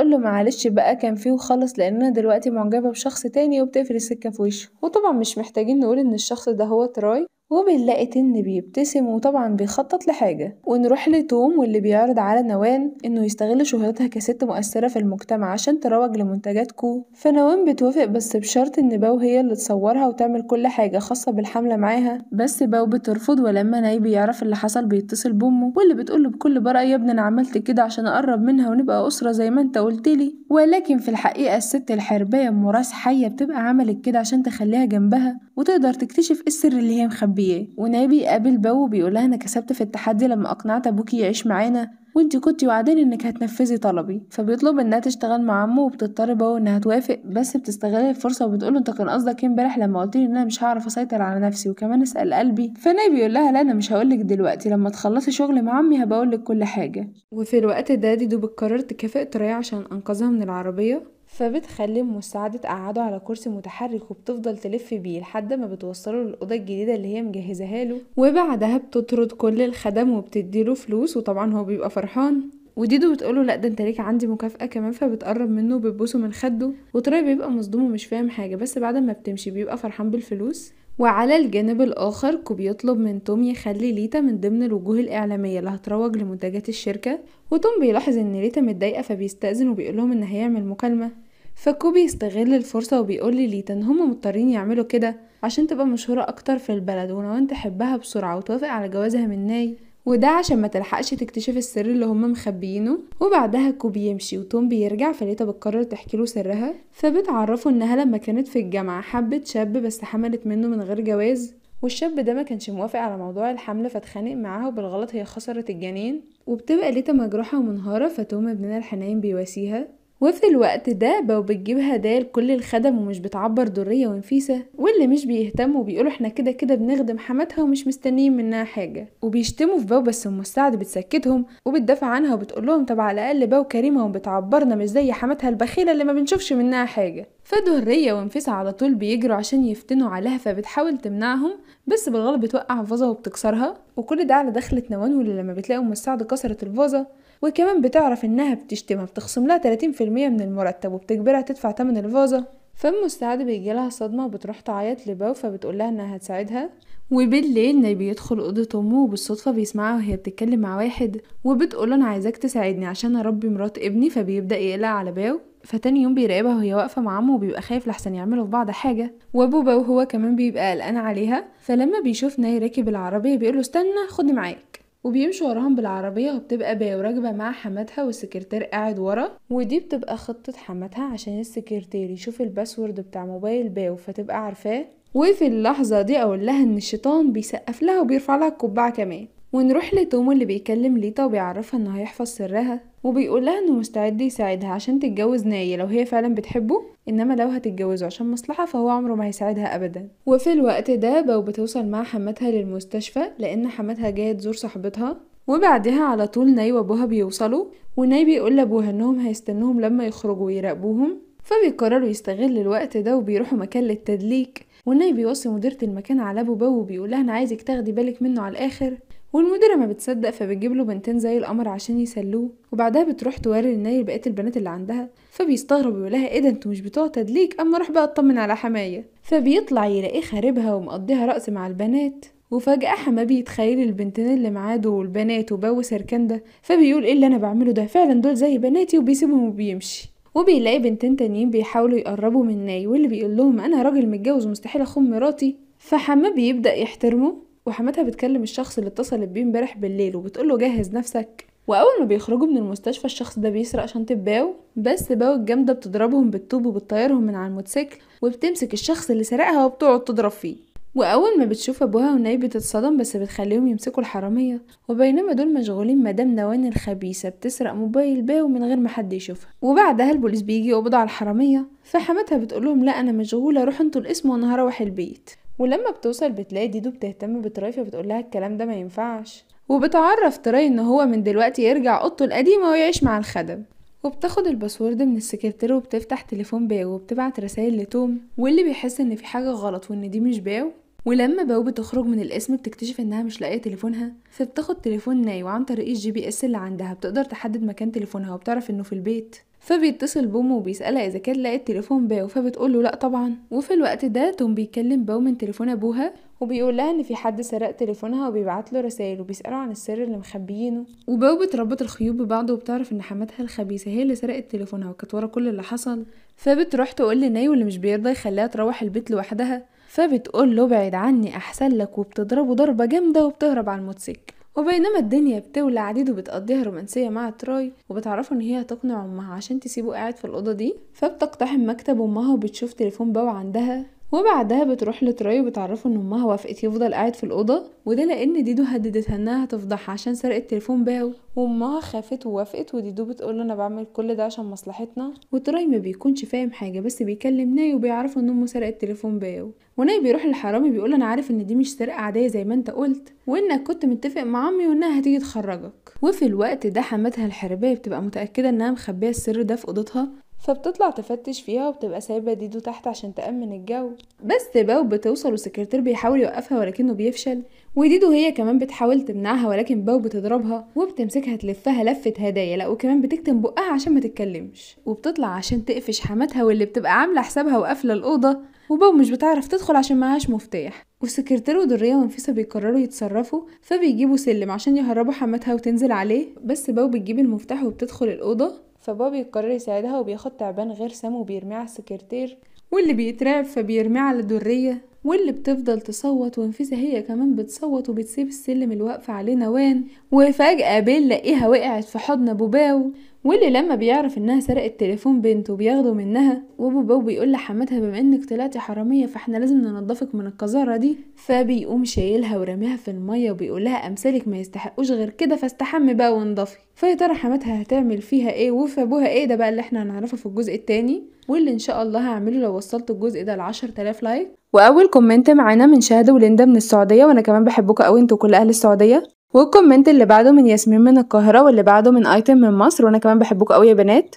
له معلش بقى كان فيه وخلص لأن أنا دلوقتي معجبة بشخص تاني وبتقفل السكة في وشه وطبعا مش محتاجين نقول إن الشخص ده هو تراي وبنلاقي تن بيبتسم وطبعا بيخطط لحاجة ونروح لتوم واللي بيعرض على نوان انه يستغل شهرتها كست مؤثرة في المجتمع عشان تروج لمنتجاتكو فنوان بتوافق بس بشرط ان باو هي اللي تصورها وتعمل كل حاجة خاصة بالحملة معاها بس باو بترفض ولما ناي بيعرف اللي حصل بيتصل بأمه واللي بتقوله بكل براءة يا ابني انا عملت كده عشان اقرب منها ونبقى أسرة زي ما انت قلتلي ولكن في الحقيقة الست الحربية ام حية بتبقى عملت كده عشان تخليها جنبها وتقدر تكتشف السر اللي هي مخبية مخبياه ونابي قابل بو وبيقولها انا كسبت في التحدي لما اقنعت ابوكي يعيش معانا وانت كنت وعداني انك هتنفذي طلبي فبيطلب انها تشتغل مع عمه وبتضطر بو انها توافق بس بتستغل الفرصه وبتقوله انت كان قصدك ايه امبارح لما قلت ان انا مش هعرف اسيطر على نفسي وكمان اسال قلبي فانا بيقول لها لا انا مش هقولك دلوقتي لما تخلصي شغل مع عمي هبقولك كل حاجه وفي الوقت ده دوب قررت تكافئ ترايا عشان انقذها من العربيه فبتخلي المساعدة تقعده على كرسي متحرك وبتفضل تلف بيه لحد ما بتوصله للأوضة الجديدة اللي هي مجهزها له وبعدها بتطرد كل الخدم وبتديله فلوس وطبعا هو بيبقى فرحان وديدو بتقوله لا ده انت ليك عندي مكافأة كمان فبتقرب منه وبتبوسه من خده وتراي بيبقى مصدوم ومش فاهم حاجة بس بعد ما بتمشي بيبقى فرحان بالفلوس وعلى الجانب الآخر كو بيطلب من توم يخلي ليتا من ضمن الوجوه الإعلامية اللي هتروج لمنتجات الشركة وتوم بيلاحظ إن ليتا متضايقة فبيستأذن وبيقولهم إن هيعمل مكالمة فكوبي يستغل الفرصة وبيقول لليتا ان هما مضطرين يعملوا كده عشان تبقى مشهورة اكتر في البلد ونوان تحبها بسرعة وتوافق على جوازها من ناي وده عشان ما تلحقش تكتشف السر اللي هما مخبيينه وبعدها كوبي يمشي وتوم بيرجع فليتا بتقرر تحكي له سرها فبتعرفه انها لما كانت في الجامعة حبت شاب بس حملت منه من غير جواز والشاب ده ما كانش موافق على موضوع الحمل فاتخانق معاها وبالغلط هي خسرت الجنين وبتبقى ليتا مجروحة ومنهارة فتوم ابننا الحنين بيواسيها وفي الوقت ده بقوا بتجيب هدايا لكل الخدم ومش بتعبر درية ونفيسة واللي مش بيهتموا بيقولوا احنا كده كده بنخدم حماتها ومش مستنيين منها حاجة وبيشتموا في باو بس ام السعد بتسكتهم وبتدافع عنها وبتقول لهم طب على الأقل باو كريمة وبتعبرنا مش زي حماتها البخيلة اللي ما بنشوفش منها حاجة فدهرية وانفسة على طول بيجروا عشان يفتنوا عليها فبتحاول تمنعهم بس بالغلط بتوقع فازة وبتكسرها وكل ده على دخلة نوان واللي لما بتلاقي ام السعد كسرت الفازة وكمان بتعرف إنها بتشتمها بتخصم لها 30% من المرتب وبتجبرها تدفع تمن الفازة فأم بيجي بيجيلها صدمة وبتروح تعيط لباو فبتقولها إنها هتساعدها وبالليل ناي بيدخل أوضة أمه وبالصدفة بيسمعها وهي بتتكلم مع واحد وبتقوله أنا عايزاك تساعدني عشان أربي مرات ابني فبيبدأ يقلق على باو فتاني يوم بيراقبها وهي واقفة مع عمه وبيبقى خايف لحسن يعملوا في بعض حاجة وأبو باو هو كمان بيبقى قلقان عليها فلما بيشوف ناي راكب العربية بيقوله استنى خد معاك وبيمشوا وراهم بالعربية وبتبقى باو راكبة مع حماتها والسكرتير قاعد ورا ودي بتبقى خطة حماتها عشان السكرتير يشوف الباسورد بتاع موبايل باو فتبقى عارفاه وفي اللحظة دي أقول لها إن الشيطان بيسقف لها وبيرفع لها القبعة كمان ونروح لتوم اللي بيكلم ليتا وبيعرفها انه هيحفظ سرها وبيقولها انه مستعد يساعدها عشان تتجوز ناي لو هي فعلا بتحبه انما لو هتتجوزه عشان مصلحه فهو عمره ما هيساعدها ابدا وفي الوقت ده بو بتوصل مع حماتها للمستشفى لان حماتها جايه تزور صاحبتها وبعدها على طول ناي وابوها بيوصلوا وناي بيقول لابوها انهم هيستنوهم لما يخرجوا ويراقبوهم فبيقرروا يستغل الوقت ده وبيروحوا مكان للتدليك وناي بيوصي مديرة المكان على أبو بو وبيقولها أنا عايزك تاخدي بالك منه على الآخر والمديرة ما بتصدق فبتجيب له بنتين زي القمر عشان يسلوه وبعدها بتروح توري الناي بقية البنات اللي عندها فبيستغرب ويقول لها ايه ده انتوا مش بتوع تدليك اما روح بقى اطمن على حماية فبيطلع يلاقيه خاربها ومقضيها رقص مع البنات وفجأة حما بيتخيل البنتين اللي معاه دول بنات وباو سركان ده فبيقول ايه اللي انا بعمله ده فعلا دول زي بناتي وبيسيبهم وبيمشي وبيلاقي بنتين تانيين بيحاولوا يقربوا من ناي واللي بيقول لهم انا راجل متجوز ومستحيل اخون مراتي فحما بيبدأ يحترمه وحماتها بتكلم الشخص اللي اتصلت بيه امبارح بالليل وبتقوله جهز نفسك واول ما بيخرجوا من المستشفى الشخص ده بيسرق شنطه باو بس باو الجامده بتضربهم بالطوب وبتطيرهم من على الموتوسيكل وبتمسك الشخص اللي سرقها وبتقعد تضرب فيه واول ما بتشوف ابوها وناي بتتصدم بس بتخليهم يمسكوا الحراميه وبينما دول مشغولين مدام نوان الخبيثه بتسرق موبايل باو من غير ما حد يشوفها وبعدها البوليس بيجي يقبض على الحراميه فحماتها بتقولهم لا انا مشغوله روحوا انتوا القسم وانا هروح البيت ولما بتوصل بتلاقي ديدو بتهتم وبتقول لها الكلام ده ما ينفعش وبتعرف تراي ان هو من دلوقتي يرجع اوضته القديمه ويعيش مع الخدم وبتاخد الباسورد من السكرتير وبتفتح تليفون باو وبتبعت رسائل لتوم واللي بيحس ان في حاجه غلط وان دي مش باو ولما باو بتخرج من الاسم بتكتشف انها مش لاقيه تليفونها فبتاخد تليفون ناي وعن طريق الجي بي اس اللي عندها بتقدر تحدد مكان تليفونها وبتعرف انه في البيت فبيتصل بأمه وبيسألها إذا كان لقيت تليفون باو فبتقول له لأ طبعا وفي الوقت ده توم بيكلم باو من تليفون أبوها وبيقول لها إن في حد سرق تليفونها وبيبعت له رسائل وبيسأله عن السر اللي مخبيينه وباو بتربط الخيوط ببعض وبتعرف إن حماتها الخبيثة هي اللي سرقت تليفونها وكانت ورا كل اللي حصل فبتروح تقول لناي واللي مش بيرضى يخليها تروح البيت لوحدها فبتقول له ابعد عني أحسن لك وبتضربه ضربة جامدة وبتهرب على الموتوسيكل وبينما الدنيا بتولع عديد وبتقضيها رومانسية مع تراي وبتعرفه ان هي هتقنع امها عشان تسيبه قاعد في الأوضة دي فبتقتحم مكتب امها وبتشوف تليفون باو عندها وبعدها بتروح لتراي وبتعرفه ان امها وافقت يفضل قاعد في الاوضه وده لان ديدو هددتها انها هتفضحها عشان سرقت تليفون باو وامها خافت ووافقت وديدو بتقول انا بعمل كل ده عشان مصلحتنا وتراي ما بيكونش فاهم حاجه بس بيكلم ناي وبيعرفه ان امه سرقت تليفون باو وناي بيروح للحرامي بيقول انا عارف ان دي مش سرقه عاديه زي ما انت قلت وانك كنت متفق مع امي وانها هتيجي تخرجك وفي الوقت ده حماتها الحربيه بتبقى متاكده انها مخبيه السر ده في اوضتها فبتطلع تفتش فيها وبتبقى سايبه ديدو تحت عشان تأمن الجو بس باو بتوصل والسكرتير بيحاول يوقفها ولكنه بيفشل وديدو هي كمان بتحاول تمنعها ولكن باو بتضربها وبتمسكها تلفها لفة هدايا لا وكمان بتكتم بقها عشان ما تتكلمش وبتطلع عشان تقفش حماتها واللي بتبقى عاملة حسابها وقافلة الأوضة وباو مش بتعرف تدخل عشان معهاش مفتاح والسكرتير ودرية وانفسة بيقرروا يتصرفوا فبيجيبوا سلم عشان يهربوا حماتها وتنزل عليه بس باو بتجيب المفتاح وبتدخل الأوضة فبابي قرر يساعدها وبياخد تعبان غير سام وبيرميه على السكرتير واللي بيترعب فبيرميه على درية واللي بتفضل تصوت ونفيسة هي كمان بتصوت وبتسيب السلم الواقف علينا عليه نوان وفجأة بيل لاقيها وقعت في حضن بوباو واللي لما بيعرف انها سرقت تليفون بنته بياخده منها وابو باو بيقول لحماتها بما انك طلعتي حراميه فاحنا لازم ننضفك من القذاره دي فبيقوم شايلها ورميها في الميه وبيقولها امثالك ما يستحقوش غير كده فاستحمي بقى وانضفي فيا ترى حماتها هتعمل فيها ايه وفي ابوها ايه ده بقى اللي احنا هنعرفه في الجزء التاني واللي ان شاء الله هعمله لو وصلت الجزء ده ل 10000 لايك واول كومنت معانا من شهد وليندا من السعوديه وانا كمان بحبكم قوي انتوا كل اهل السعوديه والكومنت اللي بعده من ياسمين من القاهرة واللي بعده من ايتم من مصر وانا كمان بحبكم قوي يا بنات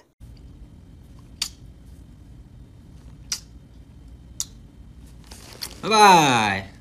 باي